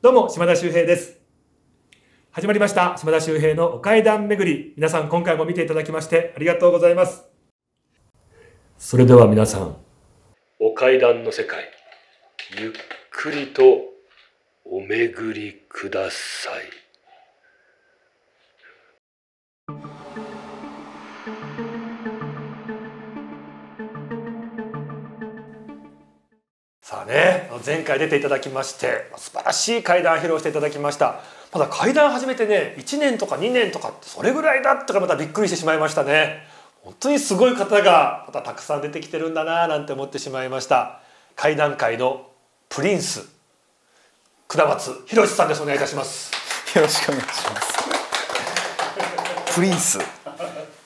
どうも、島田修平です。始まりました、島田修平のお階段巡り。皆さん、今回も見ていただきまして、ありがとうございます。それでは皆さん、お階段の世界、ゆっくりとお巡りください。さあね前回出ていただきまして素晴らしい怪談披露していただきましたまだ怪談始めてね1年とか2年とかそれぐらいだとかまたびっくりしてしまいましたね本当にすごい方がまたたくさん出てきてるんだななんて思ってしまいました怪談会のプリンス下松博さんですお願いいたしますよろしくお願いしますプリンス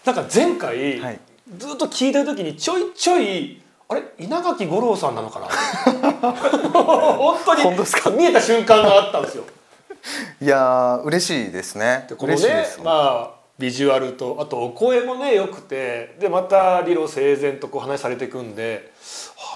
なんか前回、はい、ずっと聞いてる時にちょいちょいあれ稲垣吾郎さんなのかな 本当に見えた瞬間があったんですよいや嬉しいですねでこのねまあビジュアルとあとお声もねよくてでまた理路整然とこう話されていくんで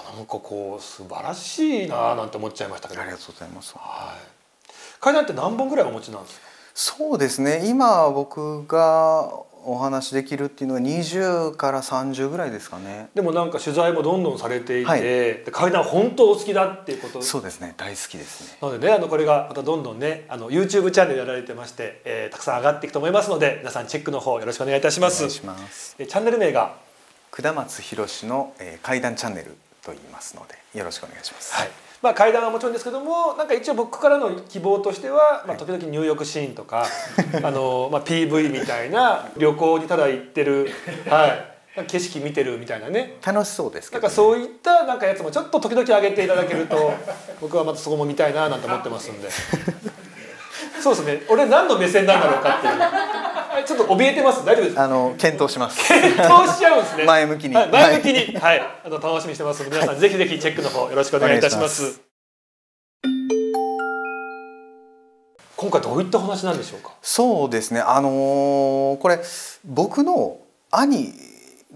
あなんかこう素晴らしいななんて思っちゃいましたけどありがとうございます、はい、階段って何本ぐらいお持ちなんですかそうですね今僕がお話できるっていうのは20から30ぐらいですかねでもなんか取材もどんどんされていて、はい、階段本当お好きだっていうことそうですね大好きですねなのでねあのこれがまたどんどんねあの YouTube チャンネルやられてまして、えー、たくさん上がっていくと思いますので皆さんチェックの方よろしくお願いいたしますお願いしますチャンネル名が下松宏の、え階段チャンネルと言いますのでよろしくお願いします、はいまあ、階段はもちろんですけどもなんか一応僕からの希望としては、まあ、時々入浴シーンとか、あのまあ、PV みたいな旅行にただ行ってる、はい、景色見てるみたいなね楽しそうですけど、ね、なんかそういったなんかやつもちょっと時々上げていただけると僕はまたそこも見たいななんて思ってますんで。そうですね俺何の目線なんだろうかっていう ちょっと怯えてます大丈夫ですあの検討します検討しちゃうんですね前向きに、はい、前向きにはい、あの楽しみしてます皆さん、はい、ぜひぜひチェックの方よろしくお願いいたします今回どういった話なんでしょうかそうですねあのー、これ僕の兄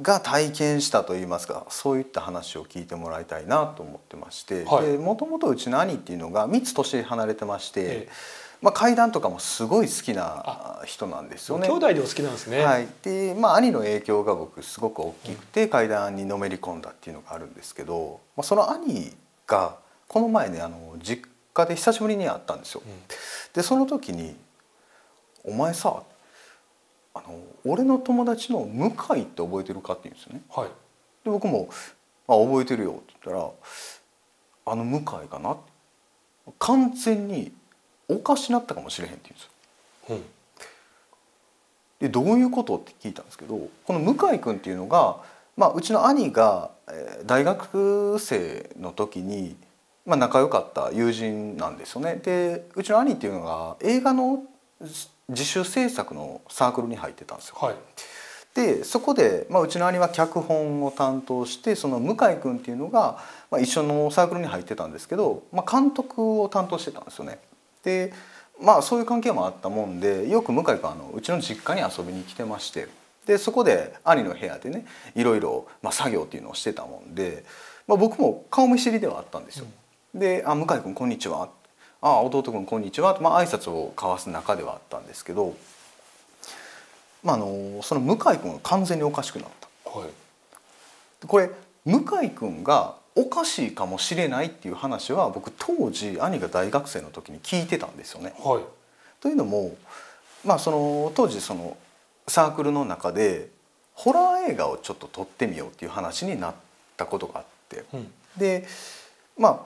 が体験したと言いますかそういった話を聞いてもらいたいなと思ってましてもともとうちの兄っていうのが三つ年離れてまして、ええまあ、階段とかもすごい好きな人なんですよね。兄弟でお好きなんですね、はいでまあ、兄の影響が僕すごく大きくて階段にのめり込んだっていうのがあるんですけど、まあ、その兄がこの前ねあの実家で久しぶりに会ったんですよ。うん、でその時に「お前さあの俺の友達の向井って覚えてるか?」って言うんですよね。はい、で僕も「まあ覚えてるよ」って言ったら「あの向井かな?」完全におかしなったかもしれへんって言うんですよ。うん、でどういうことって聞いたんですけどこの向井君っていうのが、まあ、うちの兄が大学生の時に、まあ、仲良かった友人なんですよね。でうちの兄っていうのが映画の自主制作のサークルに入ってたんですよ。はい、でそこで、まあ、うちの兄は脚本を担当してその向井君っていうのが、まあ、一緒のサークルに入ってたんですけど、まあ、監督を担当してたんですよね。でまあそういう関係もあったもんでよく向井君あのうちの実家に遊びに来てましてでそこで兄の部屋でねいろいろ、まあ、作業っていうのをしてたもんで、まあ、僕も顔見知りではあったんですよ。うん、で「あ向井君こんにちは」あ弟君こんにちは」と、まあ挨拶を交わす中ではあったんですけど、まあ、あのその向井君が完全におかしくなった。はい、これ向井君がおかしいかもしれないっていう話は僕当時兄が大学生の時に聞いてたんですよね。はい、というのも、まあ、その当時そのサークルの中でホラー映画をちょっと撮ってみようっていう話になったことがあって、うん、でま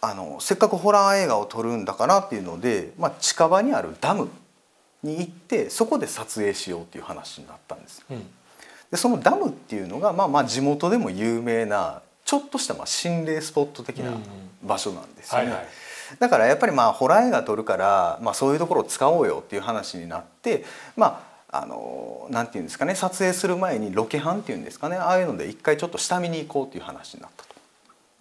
ああのせっかくホラー映画を撮るんだからっていうので、まあ、近場にあるダムに行ってそこで撮影しようっていう話になったんです。うん、でそのダムっていうのが、まあ、まあ地元でも有名なちょっとしたまあ心霊スポット的な場所なんですよね。うんはいはいだからやっぱりまあホラー映画撮るから、まあ、そういうところを使おうよっていう話になってまああのなんていうんですかね撮影する前にロケハンっていうんですかねああいうので一回ちょっと下見に行こうっていう話になったと。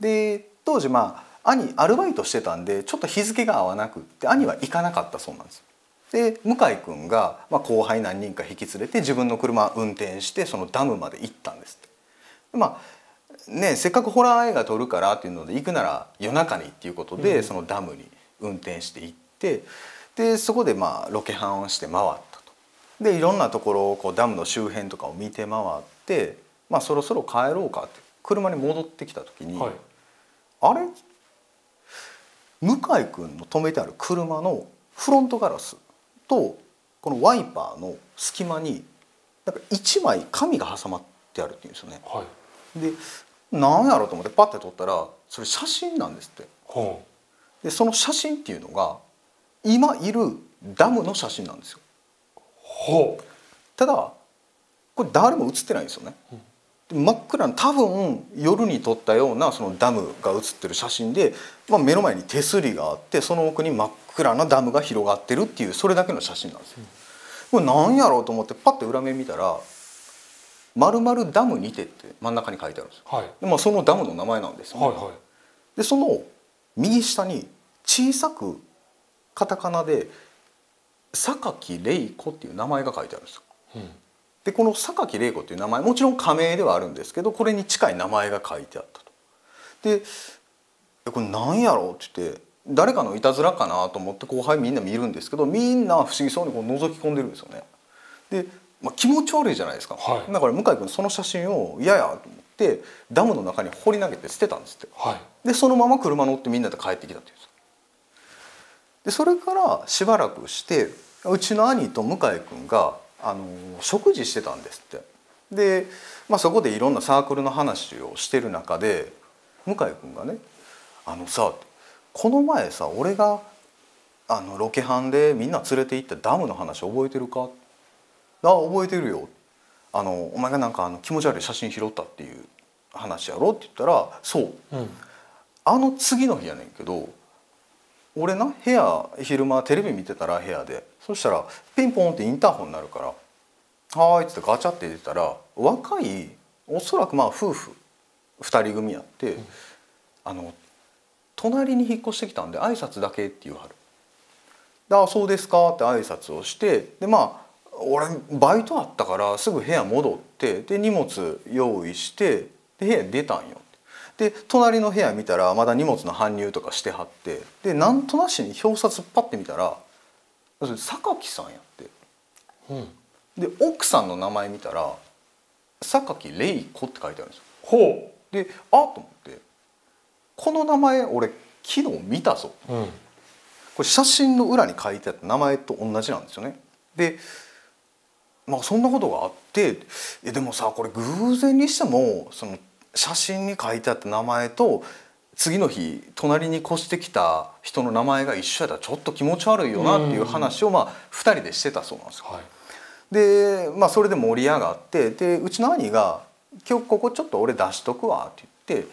で当時まあ兄アルバイトしてたんでちょっと日付が合わなくって兄は行かなかったそうなんです。で向井君が、まあ、後輩何人か引き連れて自分の車運転してそのダムまで行ったんですって。まあね、せっかくホラー映画撮るからっていうので行くなら夜中にっていうことで、うん、そのダムに運転して行ってでそこでまあロケハンをして回ったと。でいろんなところをこうダムの周辺とかを見て回って、まあ、そろそろ帰ろうかって車に戻ってきた時に、はい、あれ向井君の止めてある車のフロントガラスとこのワイパーの隙間になんか1枚紙が挟まってあるっていうんですよね。はいでなんやろうと思ってパッて撮ったらそれ写真なんですって。でその写真っていうのが今いるダムの写真なんですよ。ほうただこれ誰も写ってないんですよね。真っ暗多分夜に撮ったようなそのダムが写ってる写真で、まあ、目の前に手すりがあってその奥に真っ暗なダムが広がってるっていうそれだけの写真なんですよ。これなんやろうと思ってパッて裏面見たらまるダムにてって真ん中に書いてあるんですよ、はい、でまあ、そのダムの名前なんですよ、ね、はいはい、でその右下に小さくカタカナで榊玲子っていう名前が書いてあるんですよ、うん、でこの榊玲子っていう名前もちろん仮名ではあるんですけどこれに近い名前が書いてあったと。でこれ何やろうって言って誰かのいたずらかなと思って後輩みんな見るんですけどみんな不思議そうにこう覗き込んでるんですよね。でまあ、気持ち悪いじゃないですか、はい、だから向井君その写真を嫌やと思ってダムの中に放り投げて捨てたんですって、はい、でそのまま車乗ってみんなで帰ってきたっていうんですでそれからしばらくしてうちの兄と向井君があの食事してたんですってで、まあ、そこでいろんなサークルの話をしてる中で向井君がね「あのさこの前さ俺があのロケハンでみんな連れて行ったダムの話覚えてるか?」って。あ覚えてるよあのお前がなんかあの気持ち悪い写真拾ったっていう話やろって言ったらそう、うん、あの次の日やねんけど俺な部屋昼間テレビ見てたら部屋でそしたらピンポンってインターホンになるから「はーい」っつってガチャって出たら若いおそらくまあ夫婦2人組やって、うん、あの隣に引っ越してきたんで挨拶だけって言わはる。あそうですかって挨拶をしてでまあ俺バイトあったからすぐ部屋戻ってで荷物用意してで部屋出たんよで隣の部屋見たらまだ荷物の搬入とかしてはってでなんとなしに表札パッて見たら榊さんやって、で奥さんの名前見たら「榊玲子」って書いてあるんですよ。ほうであっと思ってこの名前俺昨日見たぞ、うん、これ写真の裏に書いてあった名前と同じなんですよね。でまあ、そんなことがあってえでもさこれ偶然にしてもその写真に書いてあった名前と次の日隣に越してきた人の名前が一緒やったらちょっと気持ち悪いよなっていう話をまあ2人でしてたそうなんですよ。で、まあ、それで盛り上がってでうちの兄が「今日ここちょっと俺出しとくわ」って言って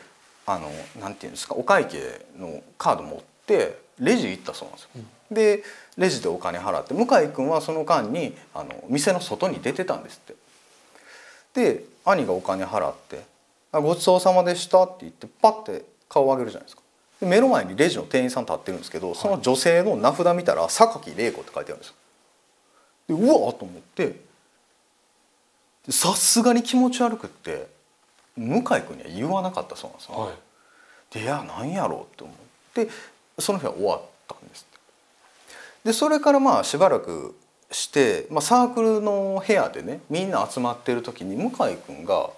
あのなんていうんですかお会計のカード持ってレジ行ったそうなんですよ。でレジでお金払って向井君はその間にあの店の外に出てたんですってで兄がお金払って「ごちそうさまでした」って言ってパッて顔を上げるじゃないですかで目の前にレジの店員さん立ってるんですけどその女性の名札見たら「榊玲子」って書いてあるんですでうわっと思ってさすがに気持ち悪くって向井君には言わなかったそうなんですよ、はい、でいや何やろうって思ってその日は終わったんですでそれからまあしばらくして、まあ、サークルの部屋でねみんな集まってる時に向井君が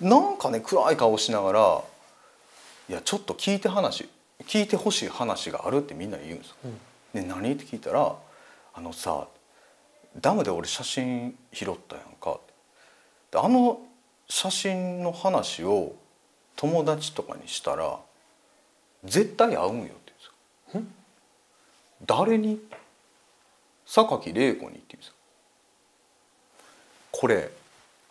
なんかね暗い顔しながら「いやちょっと聞いて話聞いてほしい話がある」ってみんなに言うんですよ。うん、で何って聞いたら「あのさダムで俺写真拾ったやんか」であの写真の話を友達とかにしたら絶対合うんよ」誰に榊玲子にって言うんですよこれ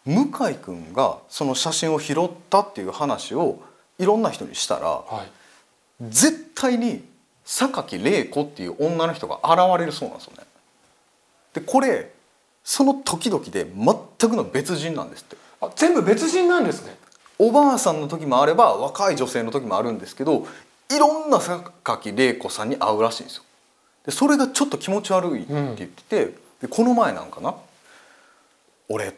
向井君がその写真を拾ったっていう話をいろんな人にしたら、はい、絶対に榊玲子っていう女の人が現れるそうなんですよね。でこれその時々で全くの別人なんですってあ全部別人なんですねおばあさんの時もあれば若い女性の時もあるんですけどいろんな榊玲子さんに会うらしいんですよでそれがちょっと気持ち悪いって言ってて、でこの前なんかな俺、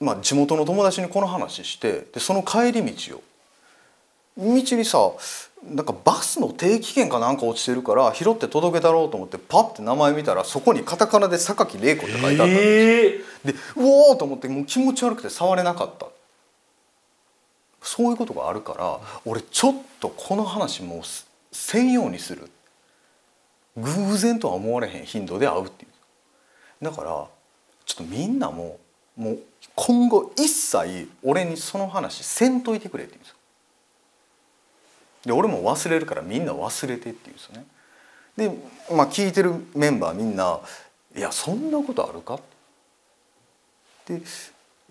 まあ、地元の友達にこの話してでその帰り道を道にさなんかバスの定期券かなんか落ちてるから拾って届けたろうと思ってパッて名前見たらそこにカタカナで「榊玲子」って書いてあったんですよ。でうおーと思ってもう気持ち悪くて触れなかったそういうことがあるから俺ちょっとこの話もうせんようにするって。偶然とは思われへん頻度で会うっていうだからちょっとみんなももう今後一切俺にその話せんといてくれって言うんですよで俺も忘れるからみんな忘れてって言うんですよねで、まあ、聞いてるメンバーみんな「いやそんなことあるか?」ってい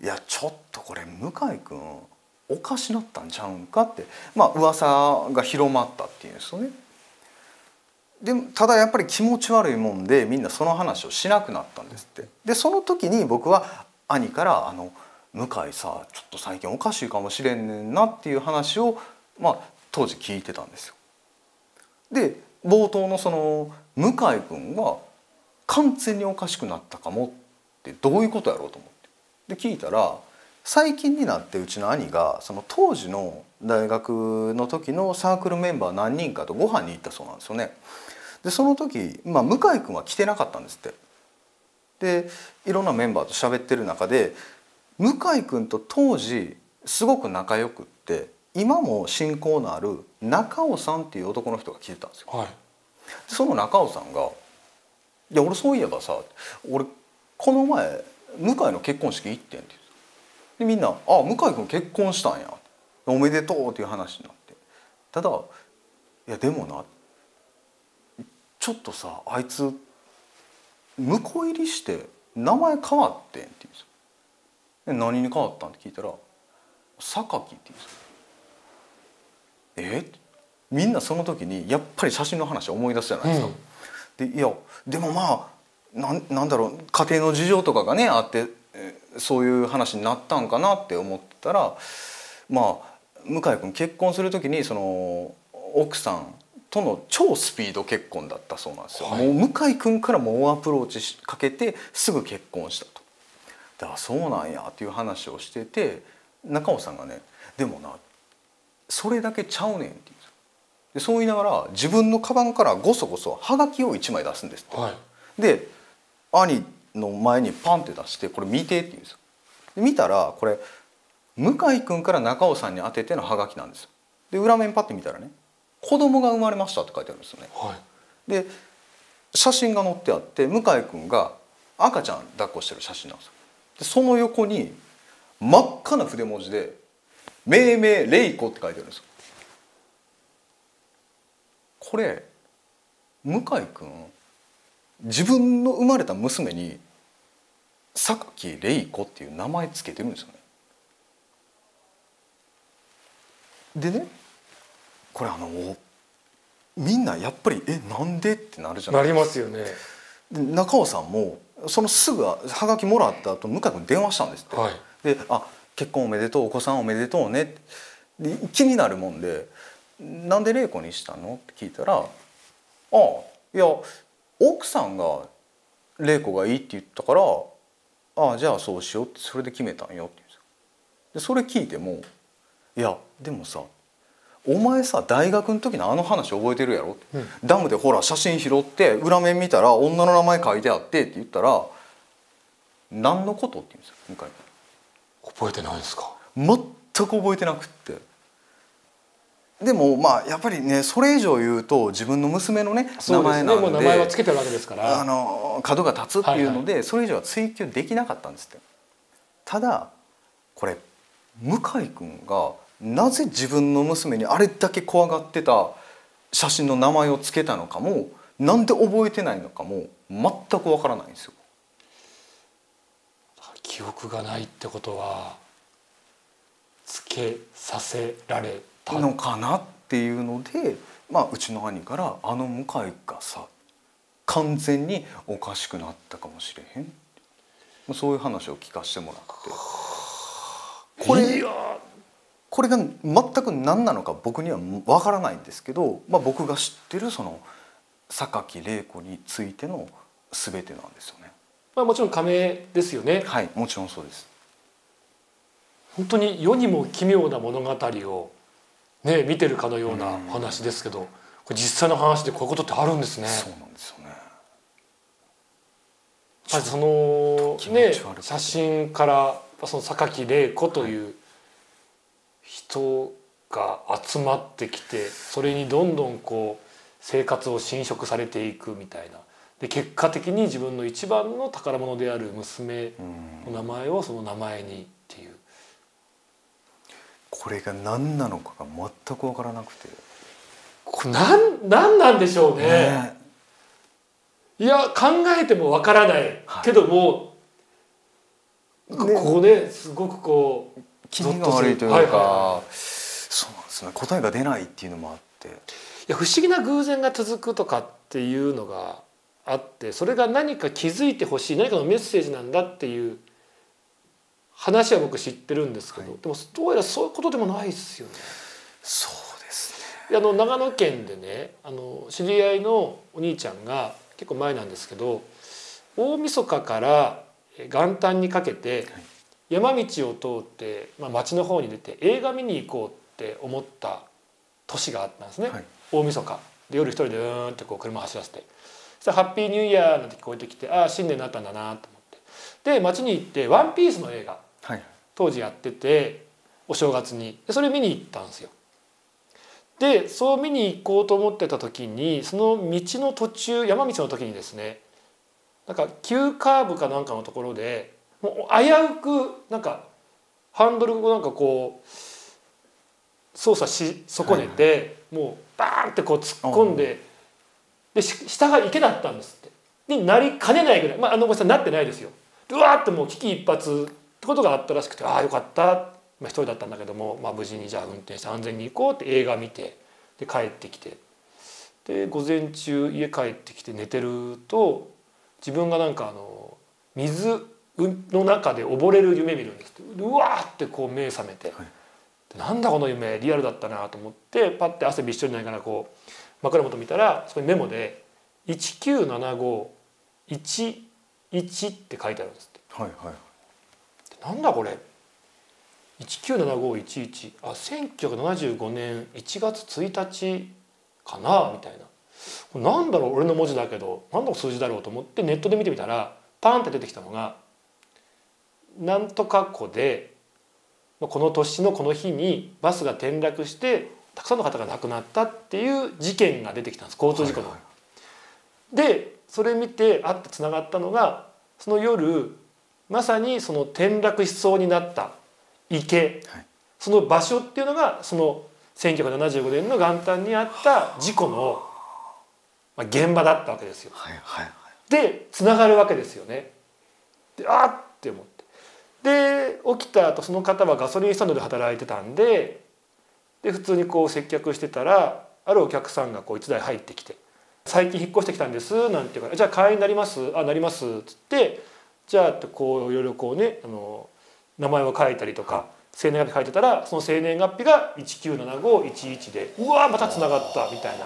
やちょっとこれ向井君おかしなったんちゃうんかってまあ噂が広まったっていうんですよねでただやっぱり気持ち悪いもんでみんなその話をしなくなったんですってでその時に僕は兄からあの「向井さちょっと最近おかしいかもしれんねんな」っていう話を、まあ、当時聞いてたんですよ。で冒頭のその向井君は完全におかしくなったかもってどういうことやろうと思ってで聞いたら最近になってうちの兄がその当時の大学の時のサークルメンバー何人かとご飯に行ったそうなんですよね。でその時、まあ、向井君は来てなかったんですってでいろんなメンバーと喋ってる中で向井君と当時すごく仲良くって今も親交のある中尾さんっていう男の人が来てたんですよ。はい、その中尾さんが「いや俺そういえばさ俺この前向井の結婚式行ってん」ってでみんな「あ向井君結婚したんや」おめでとうっていう話になってただ「いやでもな」ちょっとさあいつ婿入りして名前変わってん」って言うんですよ。で何に変わったんって聞いたら「榊」って言うんですよ。えみんなその時にやっぱり写真の話思い出すじゃないですか。うん、でいやでもまあなんなんだろう家庭の事情とかがねあってそういう話になったんかなって思ってたらまあ向井君結婚する時にその奥さんとの超スピード結婚だったそうなんですよ、はい、もう向井君から猛アプローチかけてすぐ結婚したとだからそうなんやっていう話をしてて中尾さんがね「でもなそれだけちゃうねん」って言うんですよそう言いながら自分のカバンからごそごそはがきを1枚出すんですって、はい、で兄の前にパンって出して「これ見て」って言うんですよで見たらこれ向井君から中尾さんに当ててのはがきなんですよで裏面パッて見たらね「子供が生まれましたって書いてあるんですよね。はい、で写真が載ってあって向井君が赤ちゃん抱っこしてる写真なんですよ。でその横に真っ赤な筆文字で「命名玲子」って書いてあるんですよ。これ向井君自分の生まれた娘に榊玲子っていう名前つけてるんですよね。でねこれあのみんなやっぱりえなんでってなるじゃないですか。なりますよね。中尾さんもそのすぐはがきもらった後向井君電話したんですって。はい、であ結婚おめでとうお子さんおめでとうねで気になるもんで「なんで玲子にしたの?」って聞いたら「ああいや奥さんが玲子がいいって言ったからああじゃあそうしようってそれで決めたんよ」って言うんですよ。でそれ聞いても「いやでもさお前さ大学の時のあの話覚えてるやろ、うん、ダムでほら写真拾って裏面見たら女の名前書いてあってって言ったら何のことって言うんですよ向井覚えてないですか全く覚えてなくってでもまあやっぱりねそれ以上言うと自分の娘のね、ね、名前なんで名前はつけてるわけですからあの角が立つっていうので、はいはい、それ以上は追求できなかったんですってただこれ向井君がなぜ自分の娘にあれだけ怖がってた写真の名前を付けたのかもなんで覚えてないのかも全くわからないんですよ。記憶がないってことはつけさせられたのかなっていうので、まあ、うちの兄から「あの向かいがさ完全におかしくなったかもしれへん」そういう話を聞かせてもらって。これこれが全く何なのか僕にはわからないんですけど、まあ、僕が知ってるその榊玲子についての全てなんですよね。まあ、もちろん仮名ですよね。はい、もちろんそうです。本当に世にも奇妙な物語をね見てるかのような話ですけど、これ実際の話でこういうことってあるんですね。そうなんですよね。はい、そのね写真からその榊玲子という人が集まってきてそれにどんどんこう生活を侵食されていくみたいなで結果的に自分の一番の宝物である娘の名前をその名前にっていうこれが何なのかが全く分からなくてこれ何何なんでしょうね、ね、いや考えても分からない、はい、けども、ここねすごくこう気味が悪いというか、はいはい、そうなんですね答えが出ないっていうのもあっていや不思議な偶然が続くとかっていうのがあってそれが何か気づいてほしい何かのメッセージなんだっていう話は僕知ってるんですけど、はい、でもどうやらそういうことでもないですよね。そうですねあの長野県でねあの知り合いのお兄ちゃんが結構前なんですけど大晦日から元旦にかけて、はい山道を通って、まあ、町の方に出て映画見に行こうって思った年があったんですね、はい、大晦日で夜一人でうんってこう車走らせてそしたら「ハッピーニューイヤー」なんて聞こえてきてああ新年になったんだなと思ってで町に行って「ワンピースの映画、はい、当時やっててお正月にそれ見に行ったんですよ。でそう見に行こうと思ってた時にその道の途中山道の時にですねなんか急カーブかなんかのところでもう危うくなんかハンドルをなんかこう操作し損ねて、もうバーンってこう突っ込んで,、で下が池だったんですってになりかねないぐらい、まあ、あのごめんなさいなってないですようわってもう危機一髪ってことがあったらしくてああよかった、まあ、一人だったんだけども、まあ、無事にじゃあ運転して安全に行こうって映画見てで帰ってきてで午前中家帰ってきて寝てると自分がなんかあの水の中で溺れる夢見るんですってうわーってこう目覚めて、はい、なんだこの夢リアルだったなと思ってパッて汗びっしょりななかならこう枕元見たらそこにメモで「1975111」って書いてあるんですって。はいはい、なんだこれ197511あ1975年1月1日かなみたいななんだろう俺の文字だけどなん数字だろうと思ってネットで見てみたらパンって出てきたのがなんとか湖でこの年のこの日にバスが転落してたくさんの方が亡くなったっていう事件が出てきたんです交通事故の。はいはい、でそれ見てあってつながったのがその夜まさにその転落しそうになった池、はい、その場所っていうのがその1975年の元旦にあった事故の現場だったわけですよ。はいはいはい、でつながるわけですよね。であで起きた後その方はガソリンスタンドで働いてたんでで普通にこう接客してたらあるお客さんがこう1台入ってきて「最近引っ越してきたんです」なんて言うから「じゃあ会員になりますあなります」っつって「じゃあ」ってこういろいろこうねあの名前を書いたりとか。生年月日書いてたらその生年月日が197511でうわまたつながったみたいな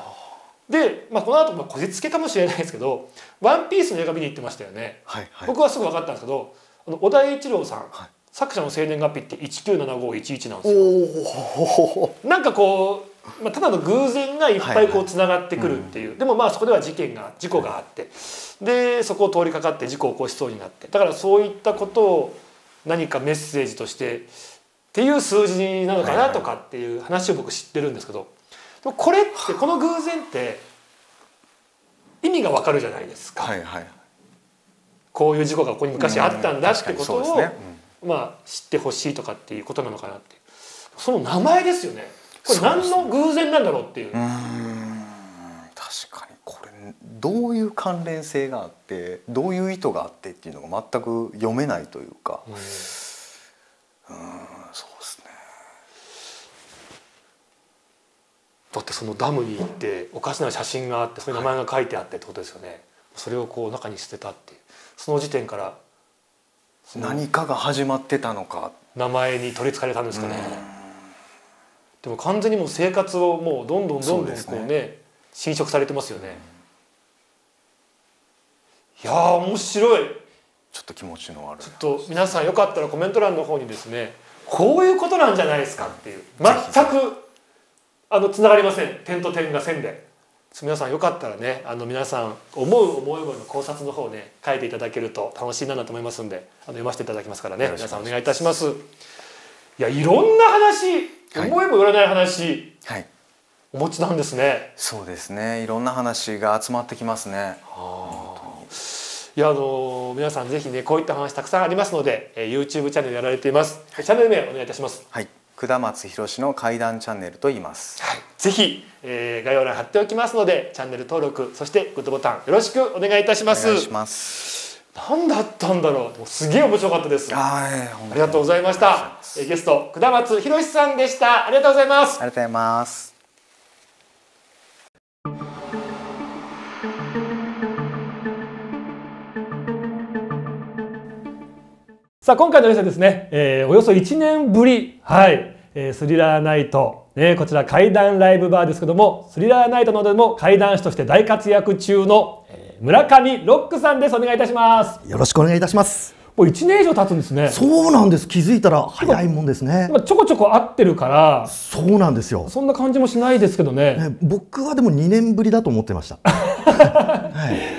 で、まあ、この後まあこじつけかもしれないですけど「ワンピースの映画見に行ってましたよね、はいはい、僕はすぐ分かったんですけど小田栄一郎さん、はい、作者の生年月日って一九七五一一なんですよ。なんかこうまあ、ただの偶然がいっぱいこうつながってくるっていう、はいはいでもまあそこでは事件が事故があって、でそこを通りかかって事故を起こしそうになってだからそういったことを何かメッセージとしてっていう数字なのかなとかっていう話を僕知ってるんですけど、でもこれってこの偶然って意味がわかるじゃないですか。はいはい、こういう事故がここに昔あったんだってことを、まあ、知ってほしいとかっていうことなのかなってその名前ですよねこれ何の偶然なんだろうっていう。うね、確かにこれどういう関連性があってどういう意図があってっていうのが全く読めないというか、うん、うんそうですねだってそのダムに行っておかしな写真があってその名前が書いてあってってことですよね。それをこう中に捨てたっていうその時点から何かが始まってたのか名前に取りつかれたんですかね、でも完全にもう生活をもうどんどんどんどんこうね、侵食されてますよね、いや面白いちょっと気持ちの悪いちょっと皆さんよかったらコメント欄の方にですねこういうことなんじゃないですかっていう全くあのつながりません点と点が線で。皆さんよかったらねあの皆さん思う思い思いの考察の方ね書いていただけると楽しいなと思いますんであの読ませていただきますからね皆さんお願いいたします。いやいろんな話、思いもよらない話、はい、お持ちなんですね。そうですねいろんな話が集まってきますね。いやあの皆さんぜひねこういった話たくさんありますので、えー、YouTube チャンネルやられています。チャンネル名お願いいたします。はい下松博の怪談チャンネルと言います、はい、ぜひ、えー、概要欄貼っておきますのでチャンネル登録そしてグッドボタンよろしくお願いいたしますします何だったんだろうすげえ面白かったですあえー、ありがとうございましたえゲスト下松博さんでしたありがとうございますありがとうございますさあ、今回のレースはですね、えー、およそ1年ぶり、はい、えー、スリラーナイト、ね、こちら階段ライブバーですけども、スリラーナイトのでも階段師として大活躍中の、えー、村上ロックさんです。お願いいたします。よろしくお願いいたします。もう1年以上経つんですねそうなんです気づいたら早いもんですねちょこちょこ合ってるからそうなんですよそんな感じもしないですけどね、ね、僕はでも2年ぶりだと思ってました、は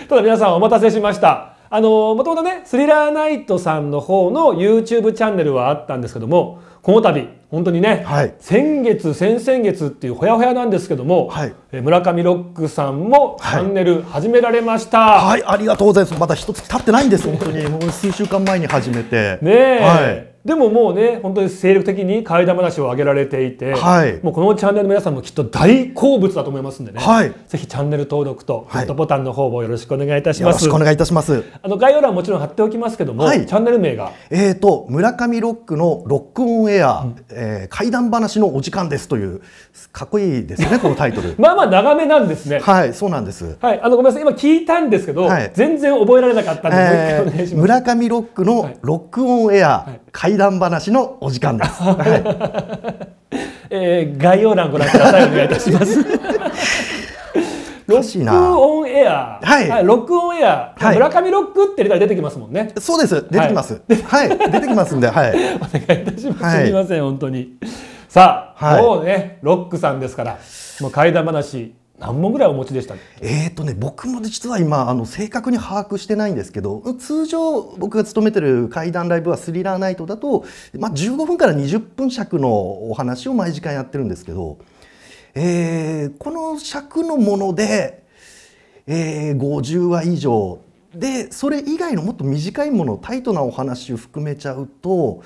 い、ただ皆さんお待たせしましたあのもともとねスリラーナイトさんの方の YouTube チャンネルはあったんですけどもこの度本当にね、はい、先月先々月っていうほやほやなんですけども、はい、え村上ロックさんもチャンネル始められました、はい、はい、ありがとうございますまだ一月経ってないんです本当にもう数週間前に始めてねえ、はいでももうね本当に精力的に替え玉話を上げられていて、はい、もうこのチャンネルの皆さんもきっと大好物だと思いますんでね、はい、ぜひチャンネル登録とグッドボタンの方もよろしくお願いいたします、はい、よろしくお願いいたしますあの概要欄もちろん貼っておきますけども、はい、チャンネル名がえっ、ー、と村上ロックのロックオンエア、うん、えー、怪談話のお時間ですというかっこいいですね このタイトルまあまあ長めなんですねはいそうなんですはいあのごめんなさい今聞いたんですけど、はい、全然覚えられなかったんで、す。えー、村上ロックのロックオンエア、はい、怪怪談話のお時間です。はい、えー、概要欄ご覧ください。お願いいたします。ロックオンエア、はい、はい、ロックオンエア、はい、村上ロックって入れたら出てきますもんね。そうです、出てきます。はい、はい、出てきますんで、はい。お願いいたします。すみません、本当に。さあ、もうね、ロックさんですから、もう怪談話。何本ぐらいお持ちでしたえっ、ー、とね僕も実は今あの正確に把握してないんですけど通常僕が勤めてる怪談ライブはスリラーナイトだと、まあ、15分から20分尺のお話を毎時間やってるんですけど、えー、この尺のもので、えー、50話以上でそれ以外のもっと短いものタイトなお話を含めちゃうと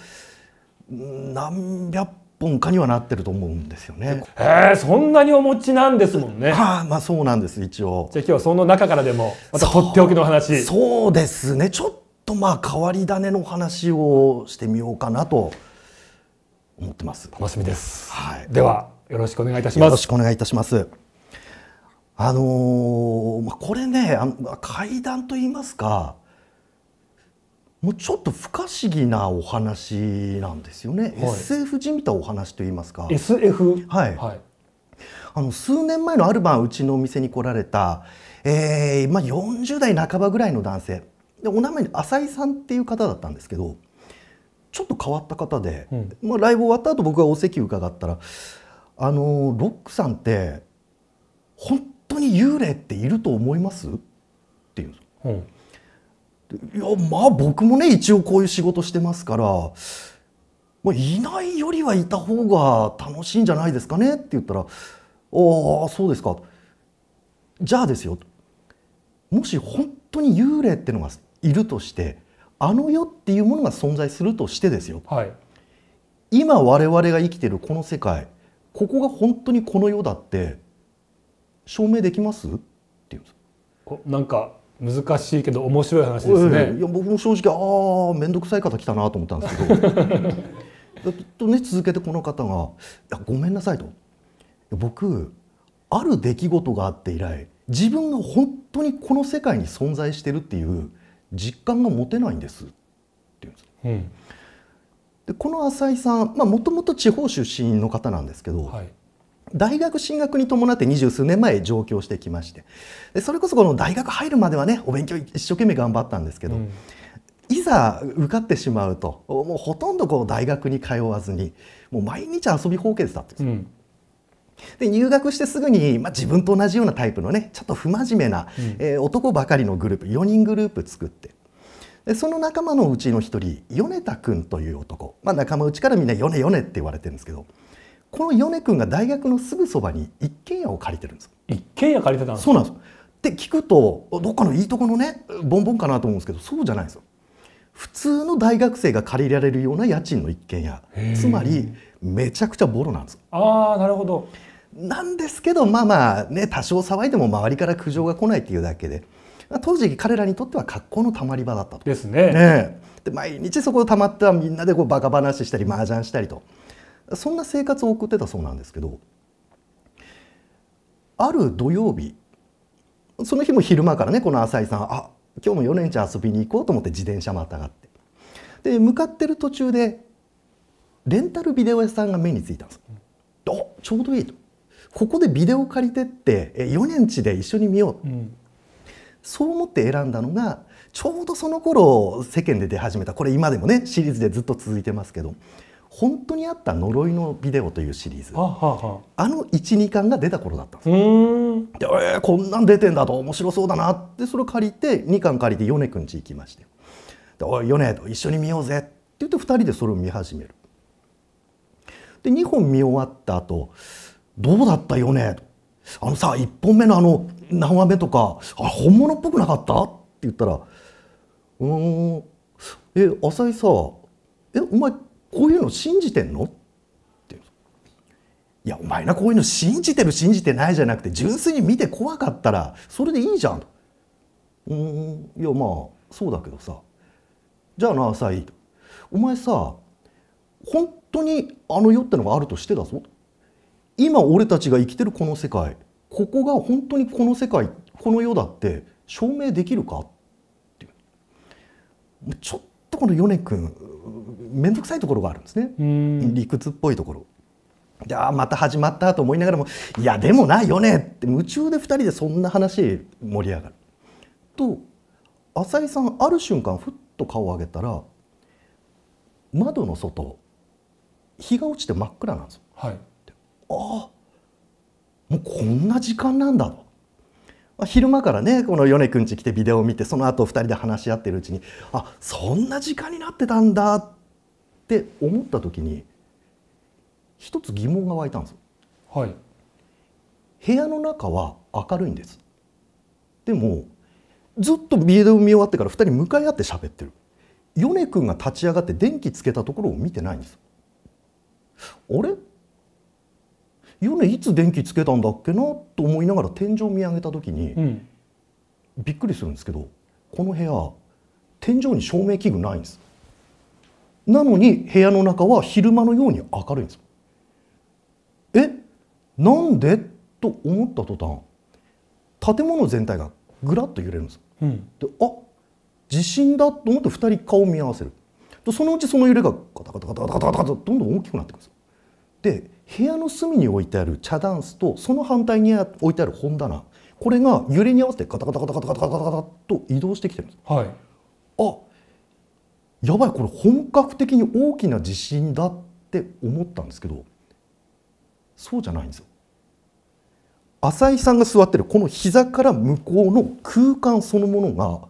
何百本化にはなってると思うんですよね。ええ、そんなにお持ちなんですもんね。はあ、まあそうなんです一応。じゃあ今日はその中からでもまたとっておきの話。そうですね。ちょっとまあ変わり種の話をしてみようかなと思ってます。楽しみです。はい。ではよろしくお願いいたします。よろしくお願いいたします。あのー、まあこれね、あの階段と言いますか。もうちょっと不可思議なお話なんですよね、はい、SF じみたお話といいますか SF はい、はい、あの数年前のある晩うちのお店に来られた、えーまあ、40代半ばぐらいの男性でお名前浅井さんっていう方だったんですけどちょっと変わった方で、うん、まあ、ライブ終わった後僕がお席伺ったら「あのロックさんって本当に幽霊っていると思います?」って言うんですうんいやまあ僕もね一応こういう仕事してますから、まあ、いないよりはいた方が楽しいんじゃないですかねって言ったら「ああそうですか」じゃあですよもし本当に幽霊ってのがいるとしてあの世っていうものが存在するとしてですよ、はい、今我々が生きてるこの世界ここが本当にこの世だって証明できますって言うんですなんか難しいけど面白い話ですね、いや僕も正直ああ面倒くさい方来たなと思ったんですけど とね続けてこの方が「いやごめんなさい」と「僕ある出来事があって以来自分が本当にこの世界に存在してるっていう実感が持てないんです」って言うんです、うん、でこの浅井さんもともと地方出身の方なんですけど、はい、大学進学に伴って二十数年前上京してきましてでそれこそこの大学入るまではねお勉強一生懸命頑張ったんですけど、うん、いざ受かってしまうともうほとんどこう大学に通わずにもう毎日遊び放棄でしたんです、うん、で入学してすぐに、まあ、自分と同じようなタイプのねちょっと不真面目な、うん、えー、男ばかりのグループ4人グループ作ってでその仲間のうちの一人米田君という男、まあ、仲間うちからみんな「米米」って言われてるんですけど。この米君が大学のすぐそばに一軒家を借りてるんです一軒家借りてたんですそうなんですって聞くとどっかのいいとこのねボンボンかなと思うんですけどそうじゃないんですよ普通の大学生が借りられるような家賃の一軒家つまりめちゃくちゃボロなんですああなるほどなんですけどまあまあね多少騒いでも周りから苦情が来ないっていうだけで当時彼らにとっては格好のたまり場だったとですねねで毎日そこたまってはみんなでこうバカ話したり麻雀したりと。そんな生活を送ってたそうなんですけどある土曜日その日も昼間からねこの浅井さんあ今日も4年チ遊びに行こうと思って自転車またがってで向かってる途中でレンタルビデオ屋さんが目についたんです。あちょうどいいとここでビデオ借りてって4年地で一緒に見よう、うん、そう思って選んだのがちょうどその頃世間で出始めたこれ今でもねシリーズでずっと続いてますけど本当にあった呪いのビデオというシリーズ、はあはあ、の12巻が出た頃だったんですで、えー、こんなん出てんだと面白そうだなってそれを借りて2巻借りて米くんち行きましてで「おい米と一緒に見ようぜ」って言って2人でそれを見始めるで2本見終わった後どうだった米と」あのさ1本目のあの何話目とかあ本物っぽくなかった?」って言ったら「うんえ浅井さえお前こういうの信じてんの?」っていやお前なこういうの信じてる信じてないじゃなくて純粋に見て怖かったらそれでいいじゃん」と。うんいやまあそうだけどさじゃあなさいお前さ本当にあの世ってのがあるとしてだぞ今俺たちが生きてるこの世界ここが本当にこの世界この世だって証明できるかってちょっとこの米君面倒くさいところがあるんですね理屈っぽいところ。ああまた始まったと思いながらも「いやでもないよね」って夢中で2人でそんな話盛り上がる。と浅井さんある瞬間ふっと顔を上げたら窓の外日が落ちて真っ暗なんですよ。はい、ああもうこんな時間なんだと。まあ、昼間からねこの米くんち来てビデオを見てその後2人で話し合ってるうちにあそんな時間になってたんだって思った時に一つ疑問が湧いたんですはい、部屋の中は明るいんですでもずっとビデオ見終わってから2人向かい合って喋ってる米君が立ち上がって電気つけたところを見てないんですあれヨねいつ電気つけたんだっけなと思いながら天井見上げた時に、うん、びっくりするんですけどこの部屋天井に照明器具ないんですなのに部屋の中は昼間のように明るいんですえなんでと思った途端建物全体がぐらっと揺れるんです、うん、であ地震だと思って2人顔を見合わせるそのうちその揺れがガタガタガタガタガタガタどんどん大きくなってくるんですで部屋の隅に置いてある茶ダンスとその反対に置いてある本棚これが揺れに合わせてガタガタガタガタガタガタタと移動してきてるんです。はい、あやばいこれ本格的に大きな地震だって思ったんですけどそうじゃないんですよ。浅井さんが座ってるこの膝から向こうの空間そのものが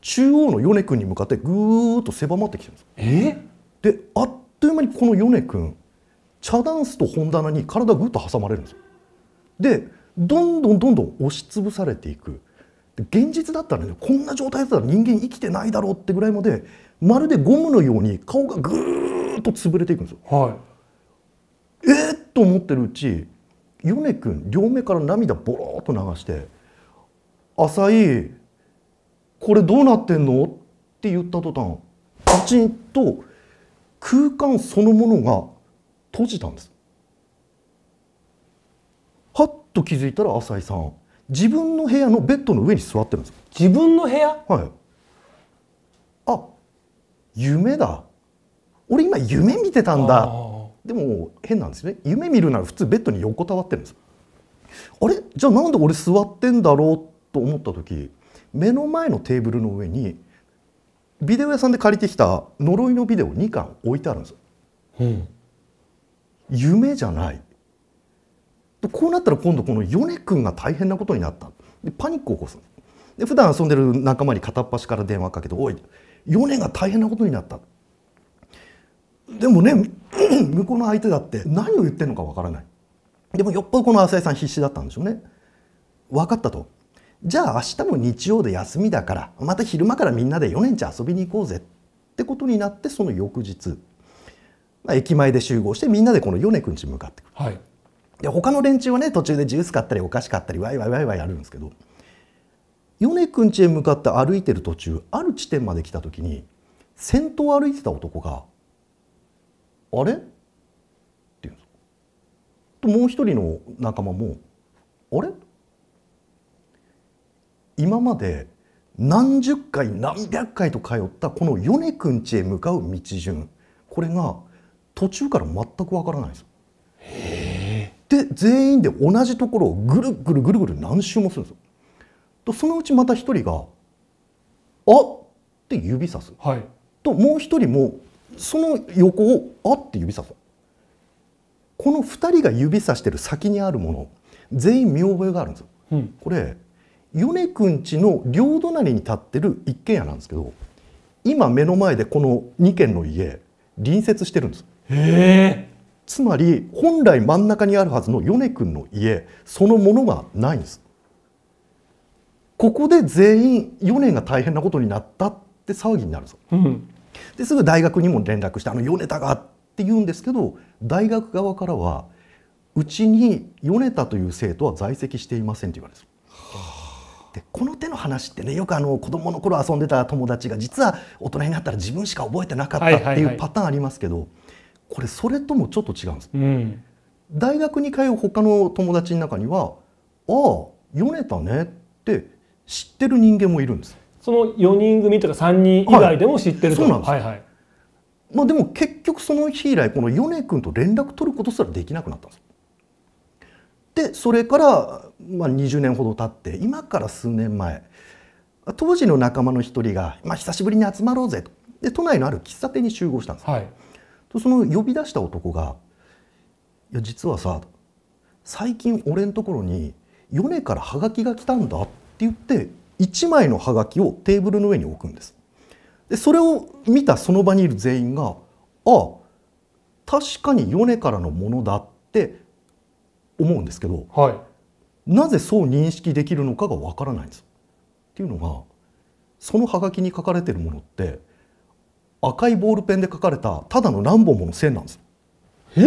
中央の米君に向かってぐーっと狭まってきてるんです。えであっという間にこの米君遮断すと本棚に体ぐっと挟まれるんですよ。でどんどんどんどん押しつぶされていく現実だったらねこんな状態だったら人間生きてないだろうってぐらいまでまるでゴムのように顔がぐーっと潰れていくんですよ。はい、えー、っと思ってるうち米君両目から涙ボローっと流して「浅井これどうなってんの?」って言った途端パチンと空間そのものが閉じたんですはっと気づいたら浅井さん自分の部屋のベッドの上に座ってるんです自分の部屋はいあ夢だ俺今夢見てたんだでも変なんですね夢見るなら普通ベッドに横たわってるんですあれじゃあなんで俺座ってんだろうと思った時目の前のテーブルの上にビデオ屋さんで借りてきた呪いのビデオ2巻置いてあるんです、うん、夢じゃないこうなったら今度この米君が大変なことになったでパニックを起こすで普段遊んでる仲間に片っ端から電話かけて「おい米が大変なことになった」でもね 向こうの相手だって何を言ってるのかわからないでもよっぽどこの浅井さん必死だったんでしょうね分かったとじゃあ明日も日曜で休みだからまた昼間からみんなで4年ち遊びに行こうぜってことになってその翌日まあ、駅前で集合してみんなでこの米君に向かってくる、はい、で他の連中はね途中でジュース買ったりお菓子買ったりワイワイワイワイやるんですけど米君家へ向かって歩いてる途中ある地点まで来た時に先頭を歩いてた男が「あれ?」って言うんですともう一人の仲間も「あれ?」今まで何十回何百回と通ったこの米君家へ向かう道順これが途中から全くわからないんですで全員で同じところをぐるぐるぐるぐる何周もするんですよ。とそのうちまた一人が「あっ!」って指さす、はい、ともう一人もその横を「あっ!」って指さすこの2人が指さしてる先にあるもの全員見覚えがあるんですよ。うん、これ米くんちの両隣に立ってる一軒家なんですけど今目の前でこの2軒の家隣接してるんですえつまり本来真ん中にあるはずの米君の家そのものがないんですここで全員米が大変なことになったって騒ぎになるんですうん、ですぐ大学にも連絡して「あの米田が」って言うんですけど大学側からは「うちに米田という生徒は在籍していません」って言われるんですこの手の話ってねよくあの子供の頃遊んでた友達が実は大人になったら自分しか覚えてなかったっていうパターンありますけど、はいはいはいこれそれともちょっと違うんです、うん、大学に通う他の友達の中にはああ米田ねって知ってる人間もいるんですその4人組とか3人以外でも知ってる、はい、そうなんです、はいはい、まあ、でも結局その日以来この米君と連絡取ることすらできなくなったんですでそれから、まあ、20年ほど経って今から数年前当時の仲間の一人が、まあ、久しぶりに集まろうぜと都内のある喫茶店に集合したんです、はい、とその呼び出した男が「いや実はさ最近俺んところに米からハガキが来たんだ」って言って1枚のハガキをテーブルの上に置くんです。でそれを見たその場にいる全員が「ああ確かに米からのものだ」って思うんですけど、はい、なぜそう認識できるのかがわからないんです。っていうのがそのハガキに書かれてるものって赤いボールペンで書かれたただの何本もの線なんですへえ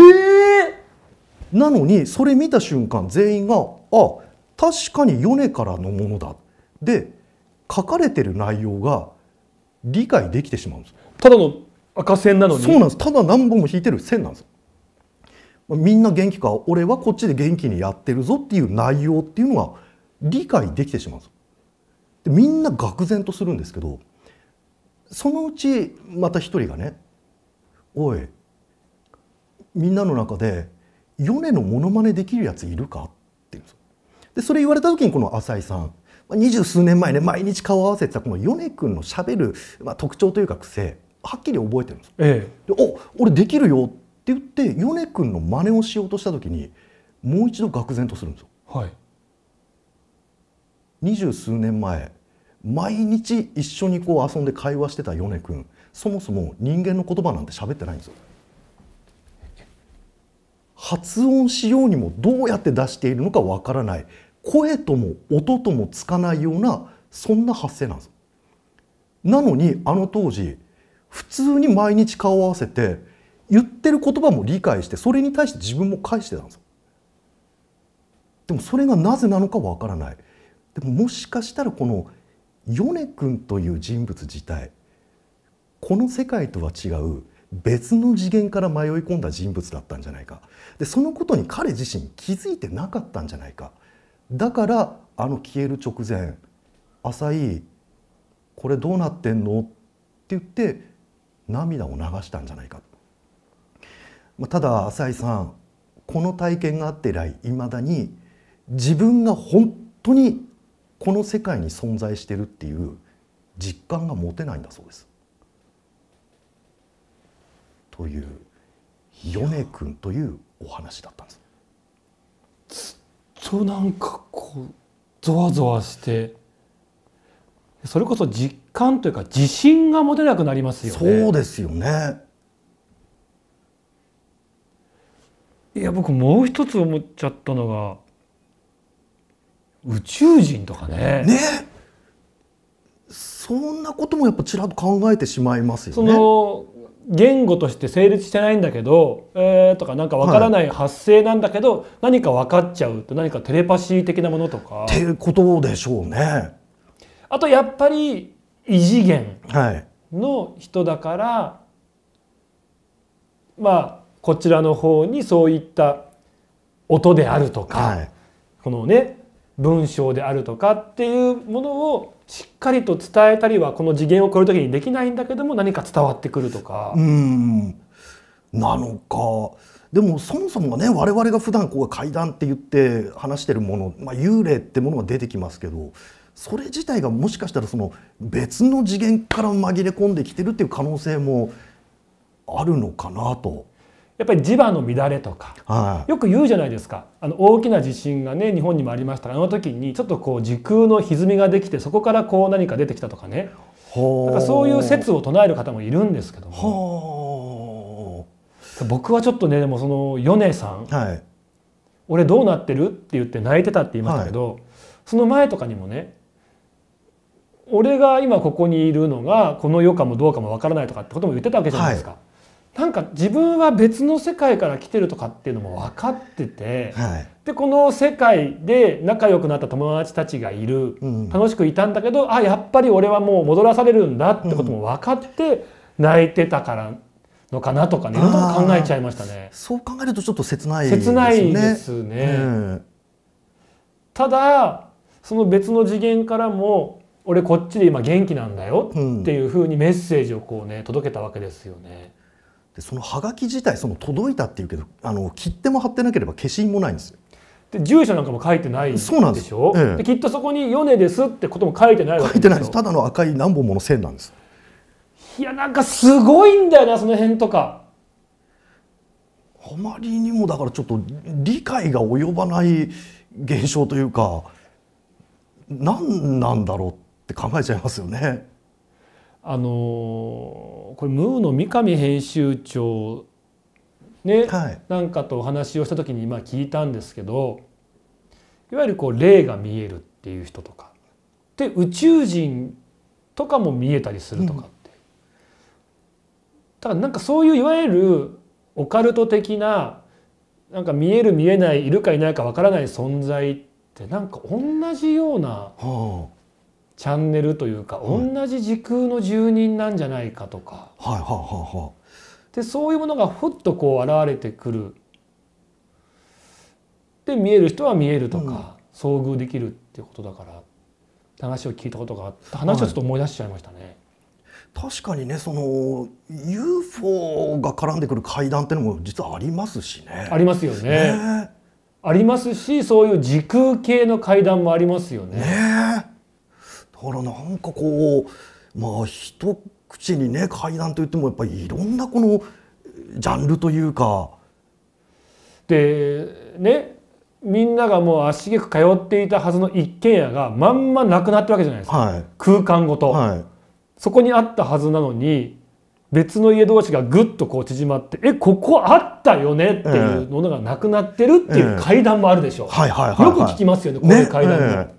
なのにそれ見た瞬間全員があ確かに米からのものだで書かれてる内容が理解できてしまうんですただの赤線なのにそうなんですただ何本も引いてる線なんですみんな元気か俺はこっちで元気にやってるぞっていう内容っていうのが理解できてしまうんですでみんな愕然とするんですけどそのうちまた一人がね「おいみんなの中で米のモノマネできるやついるか?」って言うんですよ。でそれ言われた時にこの浅井さん二十数年前ね毎日顔合わせてたこの米君のしゃべる、まあ、特徴というか癖はっきり覚えてるんです。ええ、でお俺できるよって言って米君の真似をしようとした時にもう一度愕然とするんですよ。はい、二十数年前毎日一緒にこう遊んで会話してた米君そもそも人間の言葉なんて喋ってないんですよ。発音しようにもどうやって出しているのかわからない声とも音ともつかないようなそんな発声なんです。なのにあの当時普通に毎日顔を合わせて言ってる言葉も理解してそれに対して自分も返してたんですでもそれがなぜなのかわからないでももしかしたらこの米君という人物自体この世界とは違う別の次元から迷い込んだ人物だったんじゃないかでそのことに彼自身気づいてなかったんじゃないかだからあの消える直前「浅井これどうなってんの?」って言って涙を流したんじゃないか、まあ、ただ浅井さんこの体験があって以来いまだに自分が本当にこの世界に存在してるっていう実感が持てないんだそうです。という米君というお話だったんです。ずっとなんかこうゾワゾワしてそれこそ実感というか自信が持てなくなりますよね。そうですよねいや僕もう一つ思っちゃったのが宇宙人とかね。ねそんなこともやっぱちらっと考えてしまいますよね。その言語として成立してないんだけど、えー、とかなんかわからない発声なんだけど、はい、何か分かっちゃうと何かテレパシー的なものとか。っていうことでしょうね。あとやっぱり異次元の人だから、はい、まあこちらの方にそういった音であるとか、はい、このね文章であるとかっていうものをしっかりと伝えたりはこの次元を超える時にできないんだけども何か伝わってくるとか。うんなのかでもそもそもね我々が普段こう怪談って言って話してるもの、まあ、幽霊ってものが出てきますけどそれ自体がもしかしたらその別の次元から紛れ込んできてるっていう可能性もあるのかなと。やっぱり地場の乱れとか、よく言うじゃないですかあの大きな地震がね日本にもありましたがあの時にちょっとこう時空の歪みができてそこからこう何か出てきたとかねなんかそういう説を唱える方もいるんですけども僕はちょっとねでもその米さん、はい、俺どうなってるって言って泣いてたって言いましたけど、はい、その前とかにもね俺が今ここにいるのがこの世かもどうかもわからないとかってことも言ってたわけじゃないですか。はいなんか自分は別の世界から来てるとかっていうのも分かってて、はい、でこの世界で仲良くなった友達たちがいる、うん、楽しくいたんだけどあやっぱり俺はもう戻らされるんだってことも分かって泣いてたからのかなとかね、いろんな考えちゃいましたね。そう考えるとちょっと切ないですね。切ないですね。うん、ただその別の次元からも俺こっちで今元気なんだよっていうふうにメッセージをこうね届けたわけですよね。でそのはがき自体その届いたっていうけどあの切手も貼ってなければ消印もないんですよ。で住所なんかも書いてないでしょで、きっとそこに「米です」ってことも書いてないわけ書いてないですただの赤い何本もの線なんですいやなんかすごいんだよなその辺とかあまりにもだからちょっと理解が及ばない現象というか何なんだろうって考えちゃいますよねあのこれムーの三上編集長ね、はい、なんかとお話をした時に今聞いたんですけどいわゆるこう霊が見えるっていう人とかで宇宙人とかも見えたりするとかって、うん、だなんかそういういわゆるオカルト的ななんか見える見えないいるかいないかわからない存在ってなんか同じような。はあチャンネルというか、うん、同じ時空の住人なんじゃないかとか、はいはいはいはい、でそういうものがふっとこう現れてくるで見える人は見えるとか、うん、遭遇できるっていうことだから話を聞いたことがあって話をちょっと思い出しちゃいましたね。はい、確かにねその UFO が絡んでくる階段っていうのも実はありますしね。ありますよね。ねありますしそういう時空系の階段もありますよね。ねだからなんかこうまあ一口にね階段といってもやっぱりいろんなこのジャンルというか。でねみんながもう足げく通っていたはずの一軒家がまんまなくなってるわけじゃないですか、はい、空間ごと、はい、そこにあったはずなのに別の家同士がぐっとこう縮まって「えここあったよね」っていうものがなくなってるっていう階段もあるでしょよく聞きますよねこういう階段、ねえー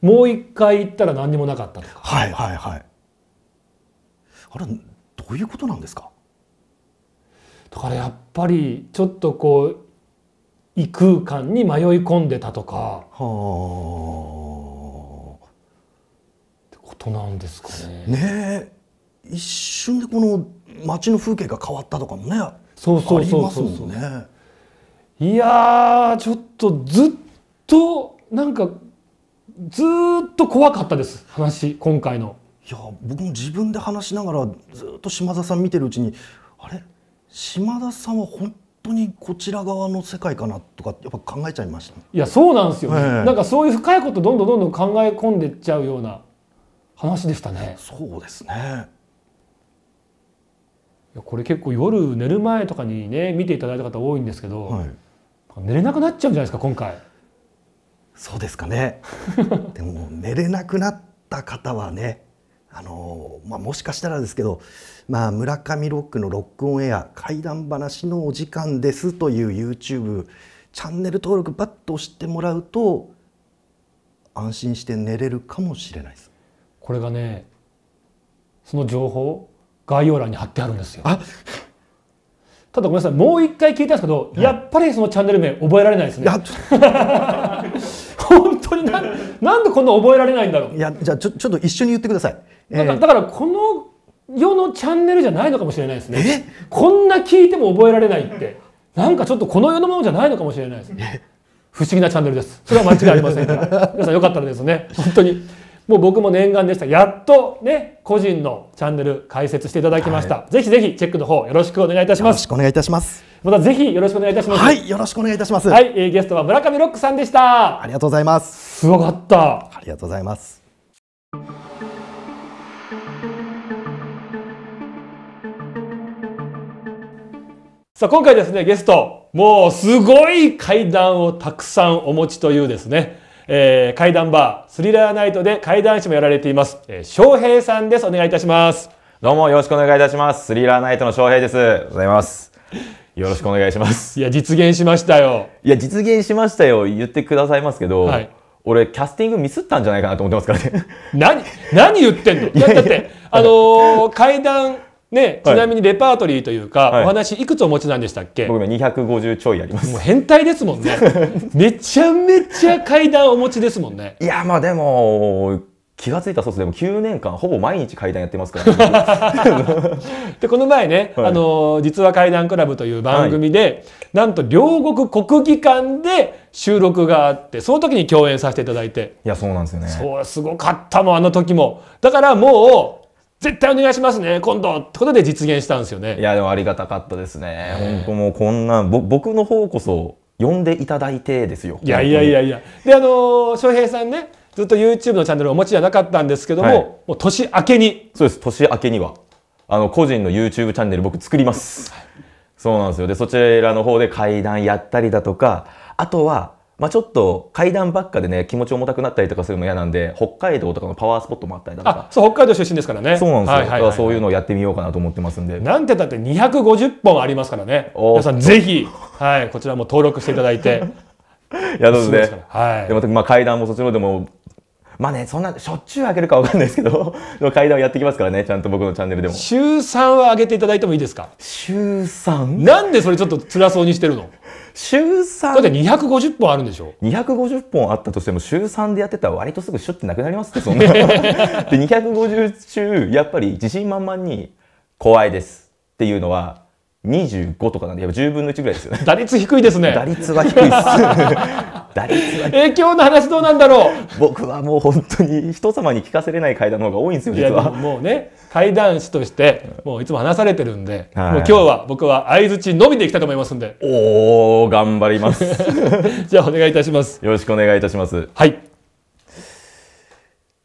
もう一回行ったら何にもなかったとかはいはいはいあれどういうことなんですかだからやっぱりちょっとこう異空間に迷い込んでたとかはあってことなんですかね。ねえ一瞬でこの街の風景が変わったとかもねそうそうそうそうそう、ね、いやちょっとずっとなんかずっと怖かったです話今回のいや僕も自分で話しながらずっと島田さん見てるうちにあれ島田さんは本当にこちら側の世界かなとかやっぱ考えちゃいましたいやそうなんですよ、ね、えー、なんかそういう深いことどんどんどんどん考え込んでっちゃうような話でしたねそうですねいやこれ結構夜寝る前とかにね見ていただいた方多いんですけど、はい、寝れなくなっちゃうんじゃないですか今回そうですかね でも寝れなくなった方はねあのまあ、もしかしたらですけど、まあ、村上ロックのロックオンエア怪談話のお時間ですという YouTube チャンネル登録バッと押してもらうと安心して寝れるかもしれないですこれがねその情報概要欄に貼ってあるんですよ。ただごめんなさい、もう一回聞いたんですけど、はい、やっぱりそのチャンネル名覚えられないですね。本当にな、んなんでこんな覚えられないんだろう。いや、じゃあちょちょっと一緒に言ってください。えー、だからだからこの世のチャンネルじゃないのかもしれないですね。こんな聞いても覚えられないって、なんかちょっとこの世のものじゃないのかもしれないですね。不思議なチャンネルです。それは間違いありませんから。皆さんよかったらですね、本当にもう僕も念願でした。やっとね、個人のチャンネル開設していただきました。はい、ぜひぜひチェックの方よろしくお願いいたします。よろしくお願いいたします。またぜひよろしくお願いいたします。はい、よろしくお願いいたします。はい、えー、ゲストは村上ロックさんでした。ありがとうございます。すごかった。ありがとうございます。さあ今回ですねゲストもうすごい階段をたくさんお持ちというですねえー、怪談バースリラーナイトで怪談師もやられています、えー、翔平さんですお願いいたしますどうもよろしくお願いいたしますスリラーナイトの翔平ですございますよろしくお願いしますいや実現しましたよいや実現しましたよ言ってくださいますけど、はい俺キャスティングミスったんじゃないかなと思ってますからね何何言ってんのだって あのー、階段ね、ちなみにレパートリーというか、はい、お話いくつお持ちなんでしたっけ、僕今250ちょいありますもう変態ですもんね めちゃめちゃ階段お持ちですもんねいやまあでも気が付いた卒でも9年間ほぼ毎日階段やってますから、ね、でこの前ね、はい、あの実は階段クラブという番組で、はい、なんと両国国技館で収録があってその時に共演させていただいていやそうなんですよねそうすごかったもんあの時もだからもう絶対お願いしますね今度ってことで実現したんですよねいやでもありがたかったですね本当もうこんな僕の方こそ呼んでいただいてですよいやいやいやいやであのー、翔平さんねずっと YouTube のチャンネルをお持ちじゃなかったんですけども、はい、もう年明けにそうです年明けにはあの個人の YouTube チャンネル僕作ります、はい、そうなんですよでそちらの方で会談やったりだとかあとはまあ、ちょっと階段ばっかでね気持ち重たくなったりとかするの嫌なんで北海道とかのパワースポットもあったりだとかそう北海道出身ですからねそうなんですよ、そういうのをやってみようかなと思ってますんでなんてだって250本ありますからね皆さんぜひ、はい、こちらも登録していただいて やるんでで,、はい、でまあ、階段もそちらでもまあね、そんなしょっちゅう上げるかわかんないですけど、でも階段をやってきますからね、ちゃんと僕のチャンネルでも。週3は上げていただいてもいいですか週 3? なんでそれちょっと辛そうにしてるの週3だって250本あるんでしょ250本あったとしても週3でやってたら割とすぐシュッてなくなりますってそんなで250中やっぱり自信満々に怖いですっていうのは25とかなんで、やっぱ10分の1ぐらいですよね。打率低いですね。打率は低いです。打率はえ、今日の話どうなんだろう。僕はもう本当に人様に聞かせれない階段の方が多いんですよ、実は。もうね、怪談師として、もういつも話されてるんで、はい、もう今日は僕は相づち伸びていきたいと思いますんで。おお、頑張ります。じゃあお願いいたします。よろしくお願いいたします。はい。い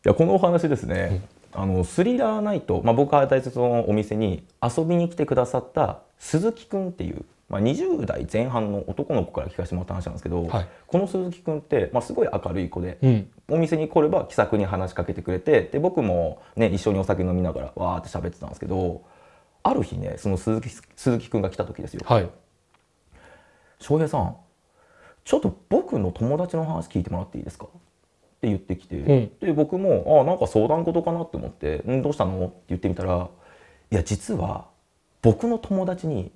や、このお話ですね。うんあのスリラーナイト、まあ、僕が大切のお店に遊びに来てくださった鈴木くんっていうまあ、20代前半の男の子から聞かせてもらった話なんですけど、はい、この鈴木君って、まあ、すごい明るい子で、うん、お店に来れば気さくに話しかけてくれてで僕も、ね、一緒にお酒飲みながらわーって喋ってたんですけどある日ねその鈴木鈴木君が来た時ですよ。はい、翔平さんちょっと僕の友達の話聞いてもらっていいですかって言ってきて、うん、で僕もあなんか相談事かなと思って「んどうしたの?」って言ってみたら「いや実は僕の友達に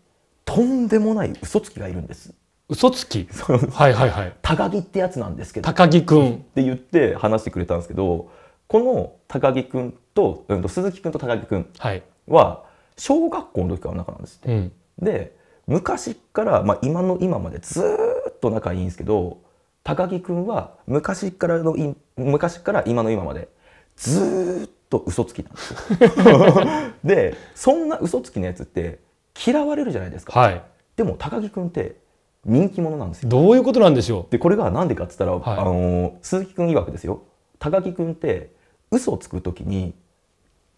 とんでもない嘘つきがいるんです」嘘つきはいはいはい高木ってやつなんですけど高木君って言って話してくれたんですけどこの高木君と、うん、鈴木君と高木君はい、は小学校の時から仲なんですって、うん、で昔から、まあ、今の今までずっと仲いいんですけど高木君は昔からの昔から今の今までずっと嘘つきなんですよ でそんな嘘つきのやつって嫌われるじゃないですか、はい、でも高木君って人気者なんですよどういうことなんでしょうでこれが何でかっつったら、はい、あの鈴木君曰くですよ高木君って嘘をつく時に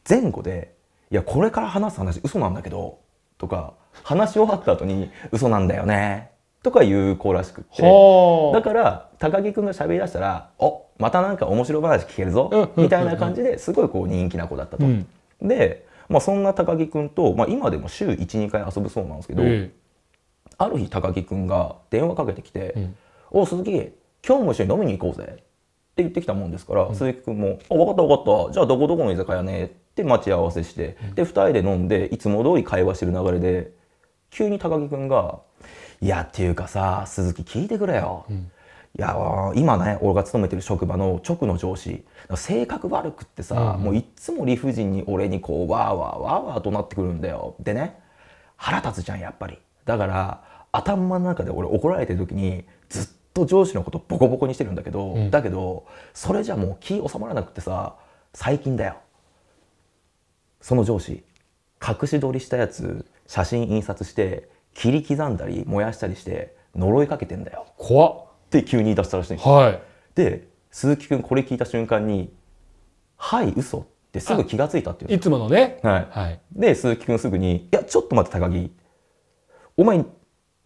前後で「いやこれから話す話嘘なんだけど」とか話し終わった後に「嘘なんだよね」とか有効らしくってだから高木君が喋りだしたら「おまたなんか面白話聞けるぞ」みたいな感じですごいこう人気な子だったと。うん、で、まあ、そんな高木君と、まあ、今でも週12回遊ぶそうなんですけど、えー、ある日高木君が電話かけてきて「うん、お鈴木今日も一緒に飲みに行こうぜ」って言ってきたもんですから、うん、鈴木君も「あ分かった分かったじゃあどこどこの居酒屋ね」って待ち合わせして、で2人で飲んでいつも通り会話してる流れで急に高木君が「いやっていうかさ鈴木聞いてくれよ、うん、いや今ね俺が勤めてる職場の直の上司性格悪くってさ、うん、もういっつも理不尽に俺にこうわーわーわーわーとなってくるんだよでね腹立つじゃんやっぱりだから頭の中で俺怒られてる時にずっと上司のことボコボコにしてるんだけど、うん、だけどそれじゃもう気収まらなくてさ最近だよその上司隠し撮りしたやつ写真印刷して切り刻んだり燃やしたりして呪いかけてんだよ怖っって急に言い出したらしいんです、はい、で鈴木君これ聞いた瞬間に「はい嘘ってすぐ気が付いたっていういつものね、はい、はい、で鈴木君すぐに「いやちょっと待って高木お前ニ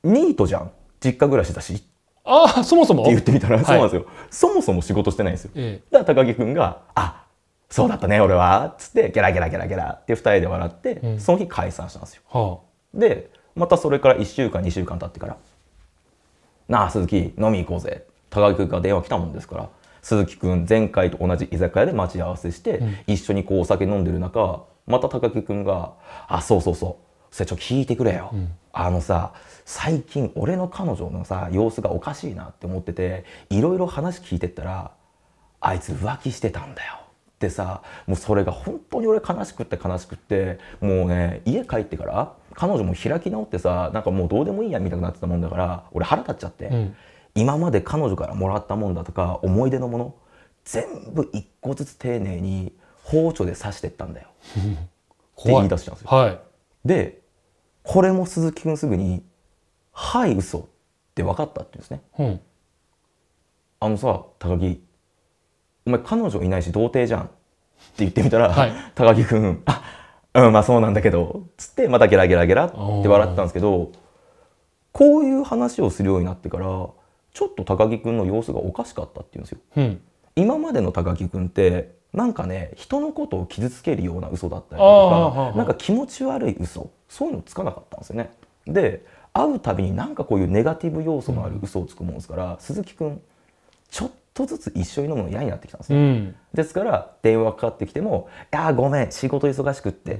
ートじゃん実家暮らしだし」ああそもそもって言ってみたら、はい、そうなんですよそもそも仕事してないんですよ、ええ、だから高木君が「あそうだったね俺は」っつってゲラゲラゲラゲラって2人で笑って、うん、その日解散したんですよ、はあ、でまたそれから1週間2週間経ってから「なあ鈴木飲み行こうぜ」高木君から電話来たもんですから鈴木君前回と同じ居酒屋で待ち合わせして、一緒にこうお酒飲んでる中また高木君が「あそうそうそうそれちょっと聞いてくれよ、あのさ最近俺の彼女のさ様子がおかしいなって思ってていろいろ話聞いてったらあいつ浮気してたんだよ」ってさもうそれが本当に俺悲しくって悲しくってもうね家帰ってから彼女も開き直ってさなんかもうどうでもいいやみたいになってたもんだから俺腹立っちゃって、うん、今まで彼女からもらったもんだとか思い出のもの全部一個ずつ丁寧に包丁で刺してったんだよ って言い出したんですよ。はい、でこれも鈴木君すぐに「はい嘘って分かったって言うんですね。うん、あのさ高木お前彼女いないし童貞じゃんって言ってみたら、はい、高木君あうん、まあそうなんだけど、つって、またゲラゲラゲラって笑ってたんですけど、こういう話をするようになってから、ちょっと高木くんの様子がおかしかったっていうんですよ。うん、今までの高木くんって、なんかね、人のことを傷つけるような嘘だったりとか、なんか気持ち悪い嘘、そういうのつかなかったんですよね。で、会うたびになんかこういうネガティブ要素のある嘘をつくもんですから、うん、鈴木くん、ちょっととずつ一緒に飲むの嫌になってきたんですうん、ですから電話かかってきても「いやごめん仕事忙しくって」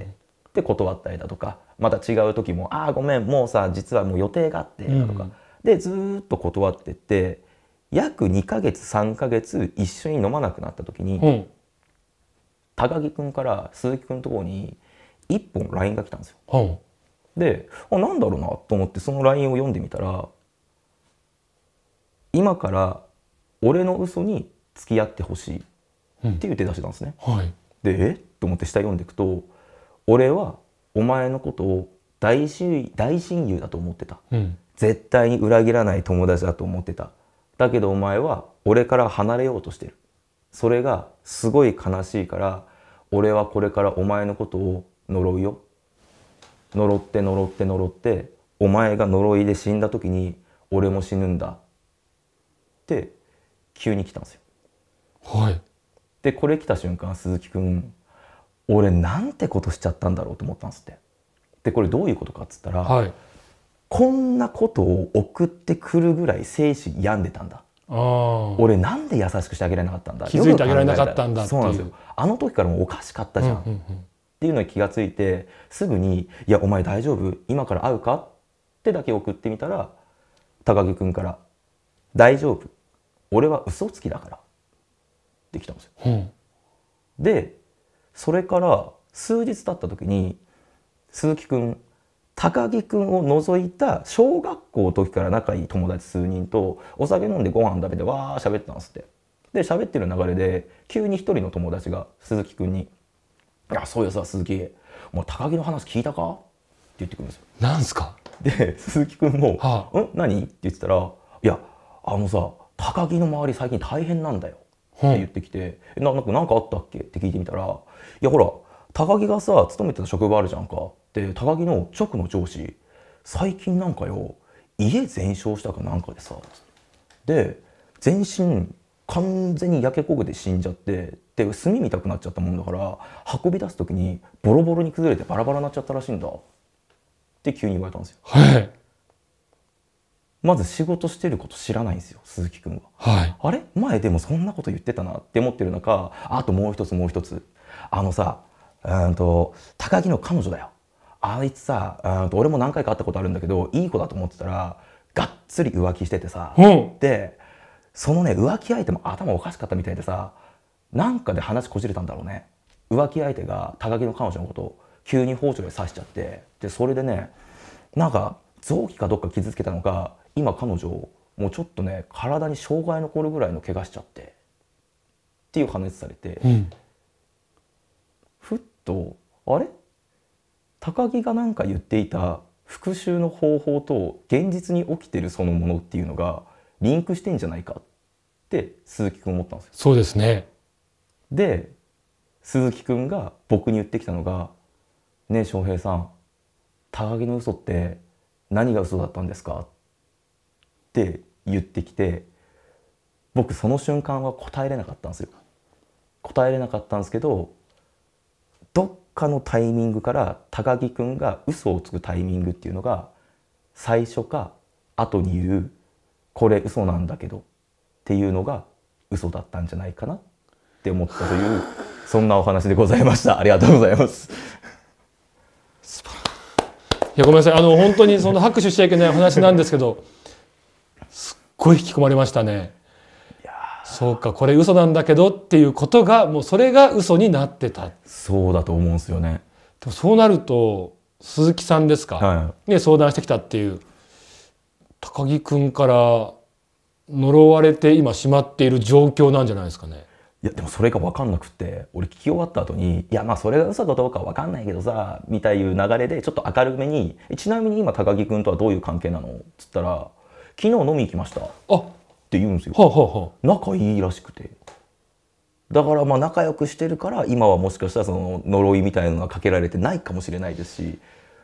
って断ったりだとかまた違う時も「ああごめんもうさ実はもう予定があって」とか、うん、でずっと断ってって約2ヶ月3ヶ月一緒に飲まなくなった時に、うん、高木君から鈴木君のところに1本 LINE が来たんですよ。であなんだろうなと思ってその LINE を読んでみたら「今から俺の嘘に付き合ってほしいっていう手出したんですね。うんはい、でえと思って下読んでいくと「俺はお前のことを大親大親友だと思ってた、うん、絶対に裏切らない友達だと思ってただけどお前は俺から離れようとしてるそれがすごい悲しいから俺はこれからお前のことを呪うよ呪って呪って呪ってお前が呪いで死んだ時に俺も死ぬんだ」って急に来たんですよ。はい、でこれ来た瞬間鈴木くん俺なんてことしちゃったんだろうと思ったんですって。でこれどういうことかっつったら、はい、こんなことを送ってくるぐらい精神病んでたんだ。俺なんで優しくしてあげられなかったんだ気づいてあげられなかったんだそうなんですよあの時からもおかしかったじゃんうんうんうん、っていうのに気が付いてすぐに「いやお前大丈夫今から会うか?」ってだけ送ってみたら高木君から「大丈夫」俺は嘘つきだからできたんですよ。うん、でそれから数日経った時に鈴木くん高木くんを除いた小学校の時から仲いい友達数人とお酒飲んでご飯食べてわー喋ってたんですって。で喋ってる流れで急に一人の友達が鈴木くんに「いやそうよさ鈴木もう高木の話聞いたか?」って言ってくるんですよ。なんすかで鈴木くんも「はあ、ん何?」って言ってたら「いやあのさ高木の周り最近大変なんだよ」って言ってきて「何、うん、かかあったっけ?」って聞いてみたら「いやほら高木がさ勤めてた職場あるじゃんか」って高木の直の上司最近なんかよ家全焼したかなんかでさで全身完全に焼け焦げて死んじゃってで炭見たくなっちゃったもんだから運び出す時にボロボロに崩れてバラバラになっちゃったらしいんだって急に言われたんですよ。はいまず仕事してること知らないんですよ鈴木君は、はい、あれ前でもそんなこと言ってたなって思ってる中あともう一つもう一つあのさうんと高木の彼女だよあいつさうんと俺も何回か会ったことあるんだけどいい子だと思ってたらがっつり浮気しててさ、うん、でそのね浮気相手も頭おかしかったみたいでさなんかで話こじれたんだろうね浮気相手が高木の彼女のことを急に包丁で刺しちゃってでそれでねなんか臓器かどっか傷つけたのか今彼女もうちょっとね体に障害残るぐらいの怪我しちゃってっていう話されて、うん、ふっとあれ高木が何か言っていた復讐の方法と現実に起きてるそのものっていうのがリンクしてんじゃないかって鈴木くん思ったんですよ。そうですねで鈴木くんが僕に言ってきたのが「ねえ翔平さん高木の嘘って何が嘘だったんですか?」って言ってきて僕その瞬間は答えれなかったんですよ答えれなかったんですけどどっかのタイミングから高木くんが嘘をつくタイミングっていうのが最初か後に言うこれ嘘なんだけどっていうのが嘘だったんじゃないかなって思ったというそんなお話でございましたありがとうございますいやごめんなさいあの本当にその拍手しちゃいけない話なんですけどごい引き込まれましたね。そうかこれ嘘なんだけどっていうことがもうそれが嘘になってたそうだと思うんですよねでもそうなると鈴木さんですか、はい、ね、相談してきたっていう高木君から呪われて今しまっている状況なんじゃないですかねいやでもそれが分かんなくて俺聞き終わった後に「いやまあそれが嘘かどうか分かんないけどさ」みたいな流れでちょっと明るめに「ちなみに今高木君とはどういう関係なの?」っつったら「昨日飲み行きましたって言うんですよ、はあはあ、仲いいらしくてだからまあ仲良くしてるから今はもしかしたらその呪いみたいなのがかけられてないかもしれないですし、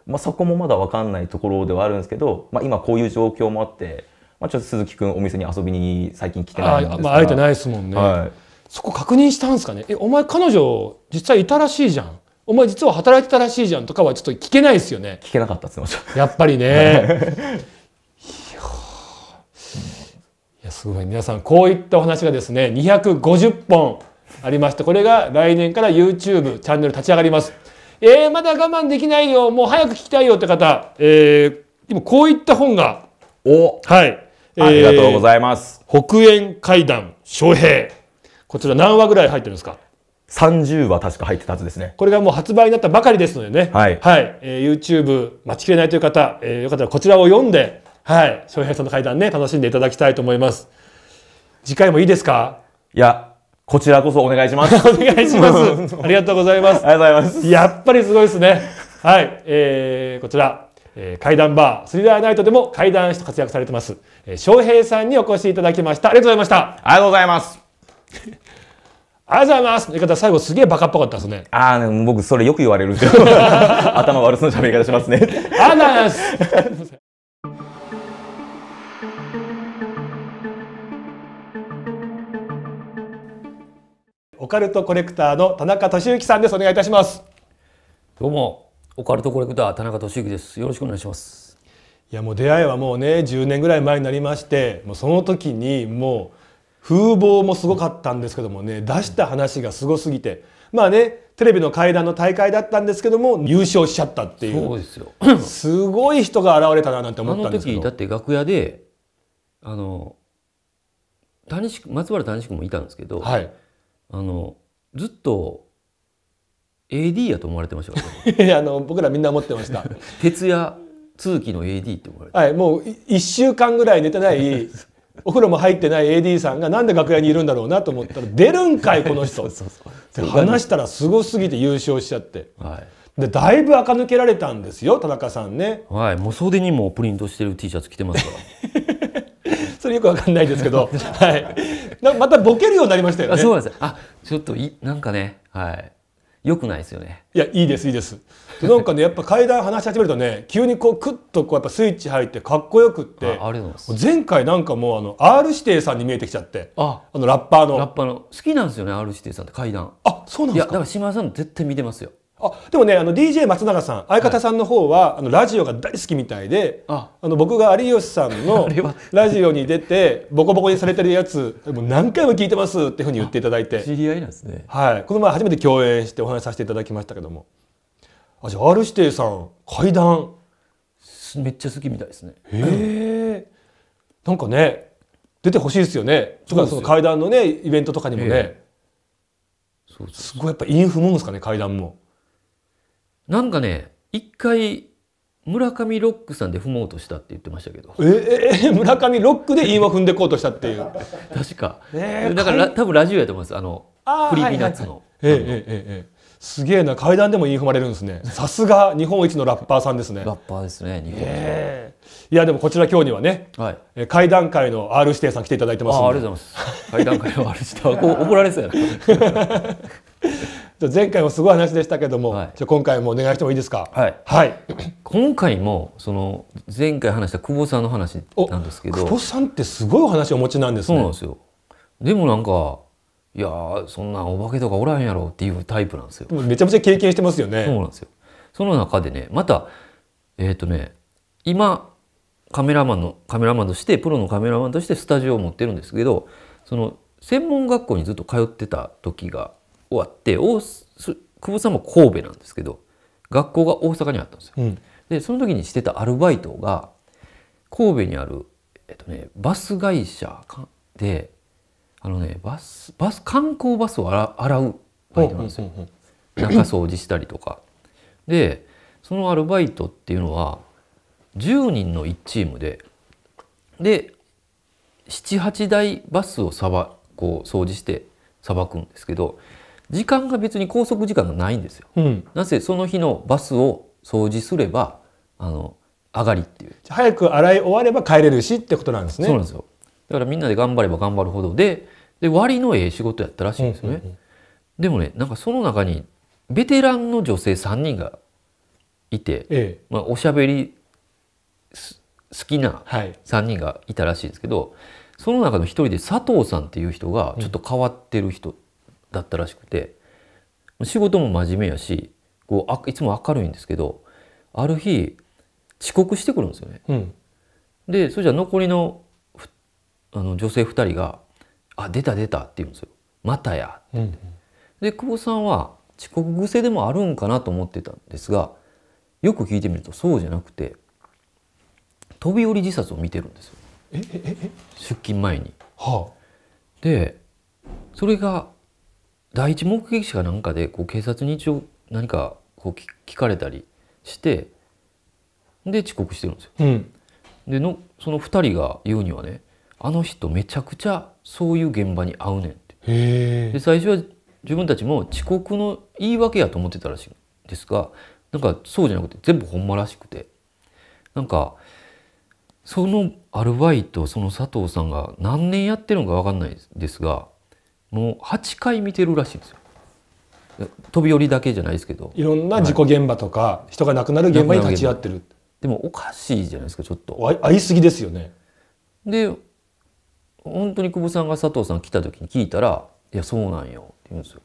まあ、そこもまだ分かんないところではあるんですけど、まあ、今こういう状況もあって、まあ、ちょっと鈴木君お店に遊びに最近来てないんですからあ、まあ、会えてないですもんね、はい、そこ確認したんですかねえお前彼女実際いたらしいじゃんお前実は働いてたらしいじゃんとかはちょっと聞けないですよね聞けなかったっすやっぱりね すごい皆さんこういったお話がですね250本ありましてこれが来年から YouTube チャンネル立ち上がります。えー、まだ我慢できないよもう早く聞きたいよって方、えー、今こういった本がおはい、ありがとうございます。北縁会談昌平こちら何話ぐらい入ってるんですか30話確か入ってたはずですね。これがもう発売になったばかりですのでね。はい。はい。えー、YouTube 待ちきれないという方、えー、よかったらこちらを読んで、はい、翔平さんの会談ね、楽しんでいただきたいと思います。次回もいいですかいや、こちらこそお願いします。お願いします。ありがとうございます。ありがとうございます。やっぱりすごいですね。はい、えー、こちら、えー、階段バー、スリラーナイトでも階段して活躍されてます、えー、翔平さんにお越しいただきました。ありがとうございました。ありがとうございます。ありがとうございます。言い方最後すげえバカっぽかったですね。ああ、僕それよく言われるんですよ。頭悪そうな喋り方しますね。ありがとうございます。オカルトコレクターの田中俊之さんですお願いいたしますどうもオカルトコレクター田中俊之ですよろしくお願いしますいやもう出会いはもうね10年ぐらい前になりましてもうその時にもう風貌もすごかったんですけどもね出した話がすごすぎてまあねテレビの会談の大会だったんですけども優勝しちゃったっていうそうですよすごい人が現れたななんて思ったんですけどあの時だって楽屋であの谷松原谷君もいたんですけど、はい、あのずっと AD やと思われてましたか あの僕らみんな思ってました 徹夜通勤の AD って思われてはいもう1週間ぐらい寝てない お風呂も入ってない AD さんがなんで楽屋にいるんだろうなと思ったら出るんかいこの人って話したらすごすぎて優勝しちゃって、はい、でだいぶ垢抜けられたんですよ田中さんねはいもう袖にもプリントしてる T シャツ着てますからそれよくわかんないですけど、はい。またボケるようになりましたよね。そうなんです。あ、ちょっといなんかね、はい。よくないですよね。いや、いいです、いいです。なんかね、やっぱ階段話し始めるとね、急にこう、くっとこう、やっぱスイッチ入って、かっこよくって。前回なんかもう、あの、R 指定さんに見えてきちゃって。あ、あのラッパーの。ラッパーの。好きなんですよね、R 指定さんって階段。あ、そうなんですか。いや、だから、島田さん、絶対見てますよ。あでもねあの DJ 松永さん相方さんの方は、はい、あのラジオが大好きみたいであの僕が有吉さんの ラジオに出てボコボコにされてるやつもう何回も聞いてますっていうふうに言っていただいて知り合いなんですね、はい、この前初めて共演してお話しさせていただきましたけどもあじゃあ R 指定さん階段めっちゃ好きみたいですねへえんかね出てほしいですよねとかその階段のねイベントとかにもね、すごいやっぱ韻踏むんですかね階段も。なんかね、一回、村上ロックさんで踏もうとしたって言ってましたけど。ええー、村上ロックで韻を踏んでこうとしたっていう。確か。えー、だから多分ラジオやと思います。あのクリーピーナッツの。えええええ。すげえな階段でも言い踏まれるんですね。さすが日本一のラッパーさんですね。ラッパーですね。日本一、えー、いやでもこちら今日にはね、はい、階段階の R 指定さん来ていただいてますあ。ありがとうございます。階段階の R 指定はこう怒られそうやな。前回もすごい話でしたけども、はい、じゃ今回もお願いしてもいいですか。はい。はい、今回もその前回話した久保さんの話なんですけど、久保さんってすごいお話をお持ちなんですね。そうなんですよ。でもなんかいやそんなお化けとかおらんやろっていうタイプなんですよ。めちゃめちゃ経験してますよね。そうなんですよ。その中でねまたえっ、ー、とね今カメラマンのカメラマンとしてプロのカメラマンとしてスタジオを持ってるんですけどその専門学校にずっと通ってた時が終わって大久保さんも神戸なんですけど学校が大阪にあったんですよ。うん、でその時にしてたアルバイトが神戸にある、えっとね、バス会社であのねバスバス観光バスを洗うバイトなんですよ。中掃除したりとか。でそのアルバイトっていうのは10人の1チームでで78台バスをさばこう掃除してさばくんですけど時間が別に拘束時間がないんですよ。うん、なぜその日のバスを掃除すればあの上がりっていう早く洗い終われば帰れるしってことなんですね。そうなんですよだからみんなで頑張れば頑張るほどでで割のええ仕事やったらしいんですよね。うんうんうん、でもねなんかその中にベテランの女性3人がいて、ええ、まあ、おしゃべり好きな3人がいたらしいんですけど、はい、その中の1人で佐藤さんっていう人がちょっと変わってる人だったらしくて仕事も真面目やしこうあいつも明るいんですけどある日遅刻してくるんですよね。うん、でそれじゃ残りのあの女性2人が「あ出た出た」って言うんですよ「またや」って、うん、で久保さんは遅刻癖でもあるんかなと思ってたんですがよく聞いてみるとそうじゃなくて飛び降り自殺を見てるんですよ出勤前に。はあ、でそれが第一目撃者かなんかでこう警察に一応何かこう聞かれたりしてで遅刻してるんですよ。うん、でのその2人が言うにはねあの人めちゃくちゃそういう現場に合うねんってで最初は自分たちも遅刻の言い訳やと思ってたらしいんですがなんかそうじゃなくて全部ほんまらしくてなんかそのアルバイトその佐藤さんが何年やってるのか分かんないですがもう8回見てるらしいんですよ飛び降りだけじゃないですけどいろんな事故現場とか、はい、人が亡くなる現場に立ち会ってるでもおかしいじゃないですかちょっと会いすぎですよねで本当に久保さんが佐藤さん来た時に聞いたら「いやそうなんよ」って言うんですよ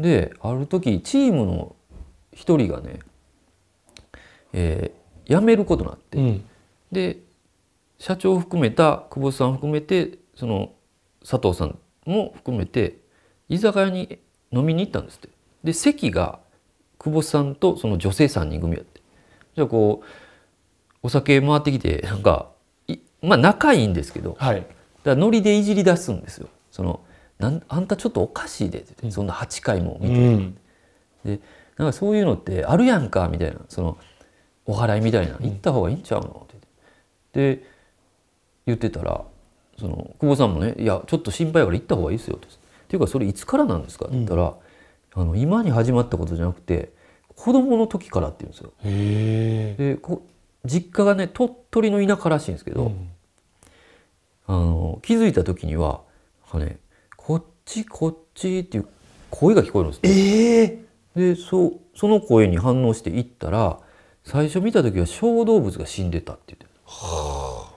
である時チームの一人がね、えー、辞めることになって、うん、で社長含めた久保さん含めてその佐藤さんも含めて居酒屋に飲みに行ったんですってで席が久保さんとその女性3人組やってじゃあこうお酒回ってきてなんかまあ仲いいんですけど、はい、だノリでいじり出すんですよそのなんあんたちょっとおかしいでって、そんな8回も見て、うん、でなんかそういうのってあるやんかみたいなそのお祓いみたいな行った方がいいんちゃうのってで言ってたらその久保さんもね「いやちょっと心配だから行った方がいいですよ」っていうかそれいつからなんですか?」って言ったら、うん、あの「今に始まったことじゃなくて子供の時から」って言うんですよ。でこ実家がね鳥取の田舎らしいんですけど、うん、あの気づいた時にははか、ね「こっちこっち」っていう声が聞こえるんですね。でそその声に反応して行ったら最初見た時は小動物が死んでたって言ってはあ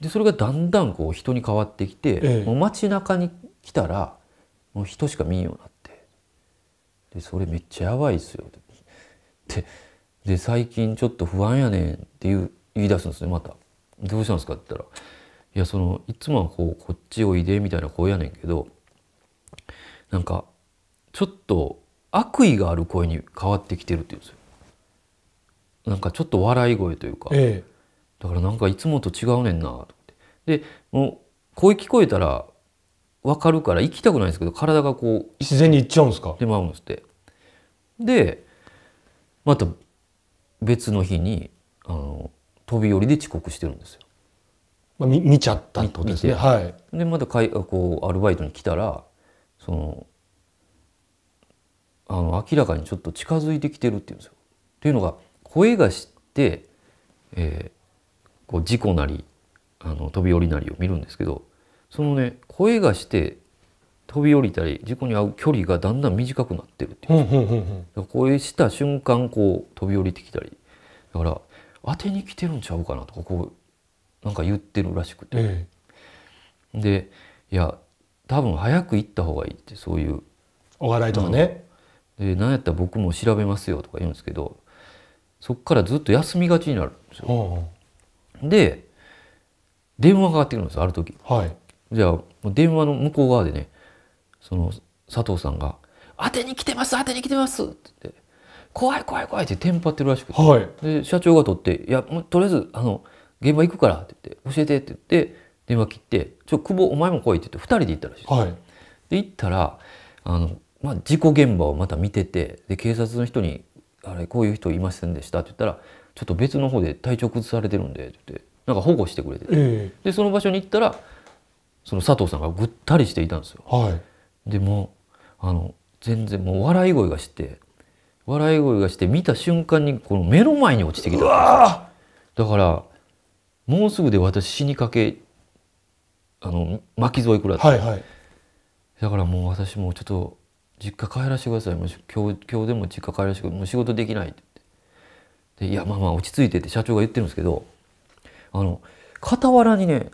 でそれがだんだんこう人に変わってきて、ええ、もう街中に来たらもう人しか見んようになってでそれめっちゃやばいっすよってで最近ちょっと不安やねんって言う言い出すんですねまた。どうしたんですかって言ったら「いやそのいつもはこうこっちおいで」みたいな声やねんけどなんかちょっと悪意がある声に変わってきてるって言うんですよ。なんかちょっと笑い声というか。ええだからなんかいつもと違うねんなってでもう声聞こえたら分かるから行きたくないんですけど体がこう自然に行っちゃうんですかで回るんですってでまた別の日にあの飛び降りで遅刻してるんですよ、まあ、見見ちゃったとですねはいでまたかいこうアルバイトに来たらそのあの明らかにちょっと近づいてきてるっていうんですよ。というのが声がして、えー、こう事故なりあの飛び降りなりを見るんですけどそのね声がして飛び降りたり事故に遭う距離がだんだん短くなってるっていう、う声した瞬間こう飛び降りてきたりだから当てに来てるんちゃうかなとかこうなんか言ってるらしくて、ええ、でいや多分早く行った方がいいってそういうお笑いとかね、ん、で何やったら僕も調べますよとか言うんですけどそっからずっと休みがちになるんですよ。で電話がかかってくるんですある時、はい、じゃあ電話の向こう側でねその佐藤さんが「当てに来てます当てに来てます」って言って「怖い怖い怖い」ってテンパってるらしくて、はい、で社長が取って「いやもうとりあえずあの現場行くから」って言って「教えて」って言って電話切って「ちょ久保お前も来い」って言って2人で行ったらしい、はい、で行ったらあの、まあ、事故現場をまた見ててで警察の人に「あれこういう人いませんでした」って言ったら「ちょっと別の方で体調崩されてるんで」って言ってなんか保護してくれてて、えー、でその場所に行ったらその佐藤さんがぐったりしていたんですよ。はい、でもあの全然もう笑い声がして笑い声がして見た瞬間にこの目の前に落ちてきただからもうすぐで私死にかけあの巻き添えくらって、はいはい、だからもう私もうちょっと実家帰らせてくださいもう今日今日でも実家帰らせてくださいもう仕事できないってでいやまあまあ落ち着いてって社長が言ってるんですけどあの傍らにね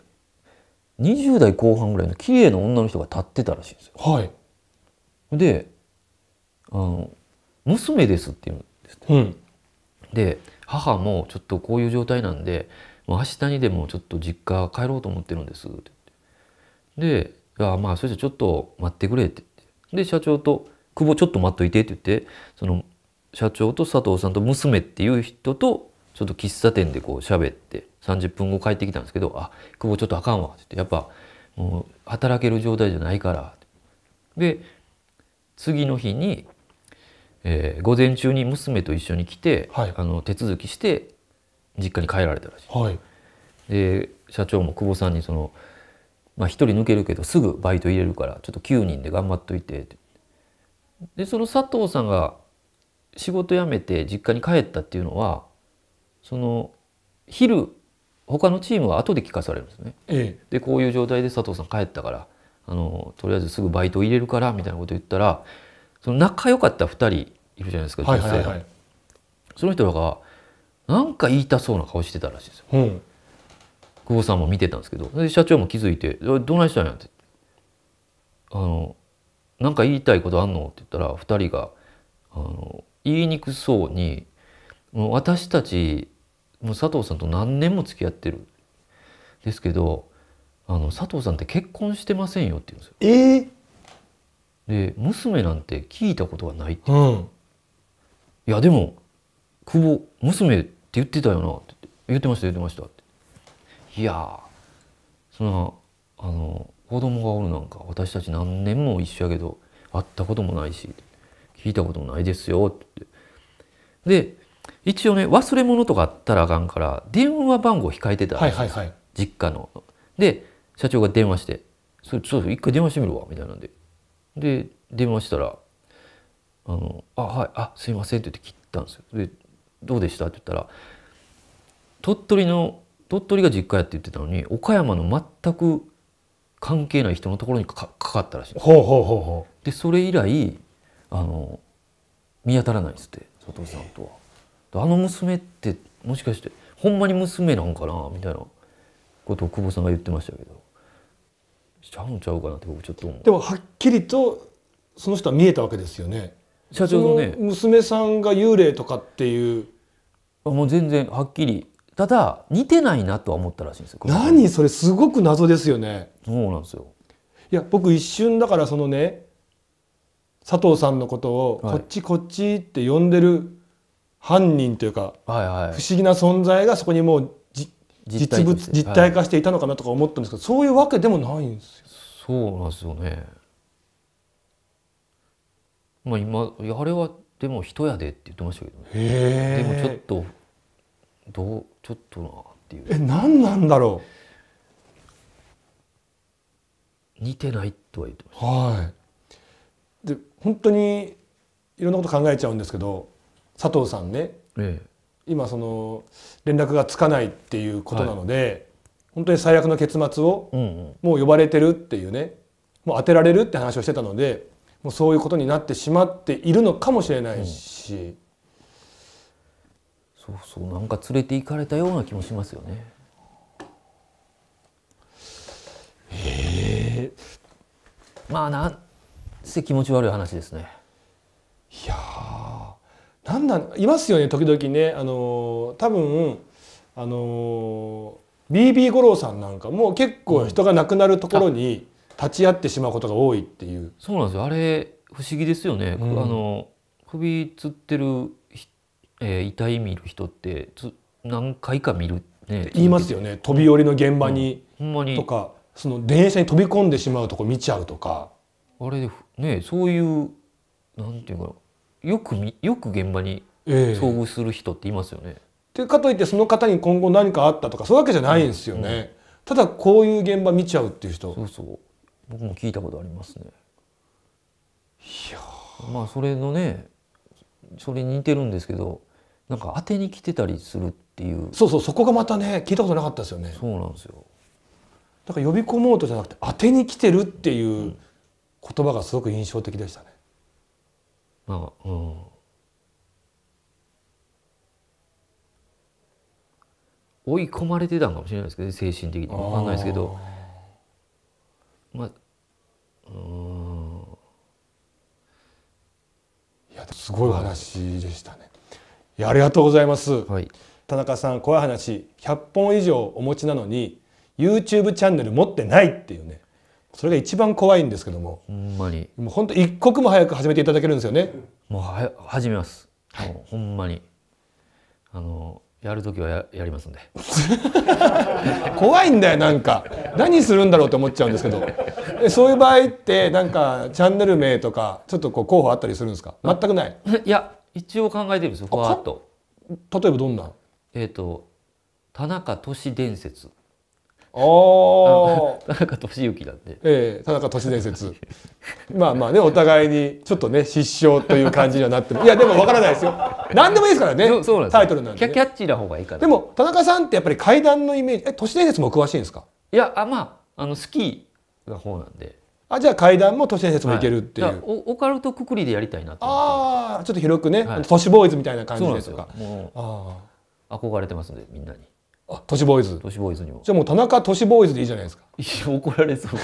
20代後半ぐらいの綺麗な女の人が立ってたらしいんですよ。はい、であの「娘です」って言うんですって、うん、で母もちょっとこういう状態なんで明日にでもちょっと実家帰ろうと思ってるんですってで「いやまあそれじゃちょっと待ってくれ」って言ってで社長と「久保ちょっと待っといて」って言ってその社長と佐藤さんと娘っていう人とちょっと喫茶店でこう喋って30分後帰ってきたんですけど「あ久保ちょっとあかんわ」って言ってやっぱもう働ける状態じゃないからで次の日に、えー、午前中に娘と一緒に来て、はい、あの手続きして実家に帰られたらしい、はい、で社長も久保さんにその「まあ、1人抜けるけどすぐバイト入れるからちょっと9人で頑張っといて」ってでその佐藤さんが仕事辞めて実家に帰ったっていうのはその昼他のチームは後で聞かされるんですね。ええ、でこういう状態で佐藤さん帰ったからあのとりあえずすぐバイト入れるからみたいなこと言ったらその仲良かった2人いるじゃないですか女性はいはいはい、その人らがなんか言いたそうな顔してたらしいですよ。うん、久保さんも見てたんですけどで社長も気づいて「どないしたんや」ってあの「なんか言いたいことあんの?」って言ったら2人があの言いにくそうにもう私たちもう佐藤さんと何年も付き合ってるですけどあの佐藤さんって結婚してませんよって言うんですよ。えー、で娘なんて聞いたことがないって、うん、いやでも久保娘って言ってたよなって言ってました言ってましたっていやそのあの子供がおるなんか私たち何年も一緒やけど会ったこともないし聞いたことないですよってってで一応ね忘れ物とかあったらあかんから電話番号控えてたんです、はいはい、実家の。で社長が電話して「それちょっと一回電話してみるわ」みたいなんでで電話したら「あのあはいあすいません」って言って切ったんですよ。で「どうでした?」って言ったら「鳥取の鳥取が実家や」って言ってたのに岡山の全く関係ない人のところにかかかったらしいでそれ以来あの見当たらないですって佐藤さんとは。あの娘ってもしかしてほんまに娘なんかなみたいなことを久保さんが言ってましたけどしちゃうんちゃうかなって僕ちょっと思うでもはっきりとその人は見えたわけですよね社長のね娘さんが幽霊とかっていうもう全然はっきりただ似てないなとは思ったらしいんですよ何それすごく謎ですよねそうなんですよいや僕一瞬だからそのね佐藤さんのことをこっちこっちって呼んでる犯人というか、はいはい、不思議な存在がそこにもう実物実体化していたのかなとか思ったんですけど、はい、そういうわけでもないんですよ。そうなんですよね。まあ今あれはでも人やでって言ってましたけど、ね、でもちょっとどうちょっとなっていう。え何なんだろう。似てないとは言ってました。はい。本当にいろんなこと考えちゃうんですけど佐藤さんね、ええ、今その連絡がつかないっていうことなので、はい、本当に最悪の結末を、もう呼ばれてるっていうねもう当てられるって話をしてたのでもうそういうことになってしまっているのかもしれないし、うん、そうそうなんか連れて行かれたような気もしますよね。へえまあなんつい気持ち悪い話ですね。いやなんだいますよね時々ねあのー、多分あのー、BB 五郎さんなんかも結構人が亡くなるところに立ち会ってしまうことが多いっていう。うん、そうなんですよあれ不思議ですよね。うん、あの首つってる、えー、遺見る人ってつ何回か見る、ね、言いますよね飛び降りの現場にうん、とかその電車に飛び込んでしまうとこ見ちゃうとか。あれねそういうなんていうかよくよく現場に遭遇する人っていますよね。えいでかといってその方に今後何かあったとかそういうわけじゃないんですよね。うんうん、ただこういう現場見ちゃうっていう人。そうそう僕も聞いたことありますね。いやまあそれのねそれに似てるんですけどなんか当てに来てたりするっていうそうそうそこがまたね聞いたことなかったですよねそうなんですよだから呼び込もうとじゃなくて当てに来てるっていう言葉がすごく印象的でしたね。まあ、うん。追い込まれてたんかもしれないですけど、ね、精神的にわかんないですけどまあうんいやすごい話でしたね。いやありがとうございます、はい、田中さん怖い話100本以上お持ちなのに YouTube チャンネル持ってないっていうねそれが一番怖いんですけどもほんまにもう本当一刻も早く始めていただけるんですよねもうは始めます、はい、ほんまにあのやる時はややりますんで 怖いんだよなんか何するんだろうと思っちゃうんですけどそういう場合ってなんかチャンネル名とかちょっとこう候補あったりするんですか全くないいや一応考えてるんですよふわっと例えばどんなえっ、ー、と田中都市伝説お田中俊幸なんで、ええ、田中都市伝説まあまあねお互いにちょっとね失笑という感じにはなってもいやでもわからないですよ何でもいいですからねタイトルなんで、ね、キャッチーな方がいいかなでも田中さんってやっぱり階段のイメージえ都市伝説も詳しいんですかいやあまああのスキーの方なんであじゃあ階段も都市伝説もいけるっていう、はい、オカルトくくりでやりたいなああちょっと広くね、はい、都市ボーイズみたいな感じでとかであ憧れてますんでみんなにあ、都市ボーイズ。都市ボーイズにも。じゃあもう田中都市ボーイズでいいじゃないですか。いや怒られそう。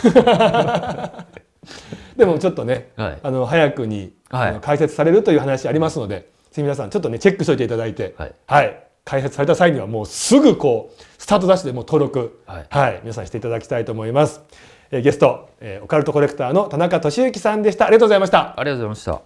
でもちょっとね、はい、あの早くに、はい、解説されるという話ありますので、ぜひ皆さんちょっとねチェックしておいていただいて、はい、はい、解説された際にはもうすぐこうスタートダッシュでもう登録、はい、皆さんしていただきたいと思います。えー、ゲスト、えー、オカルトコレクターの田中俊之さんでした。ありがとうございました。ありがとうございました。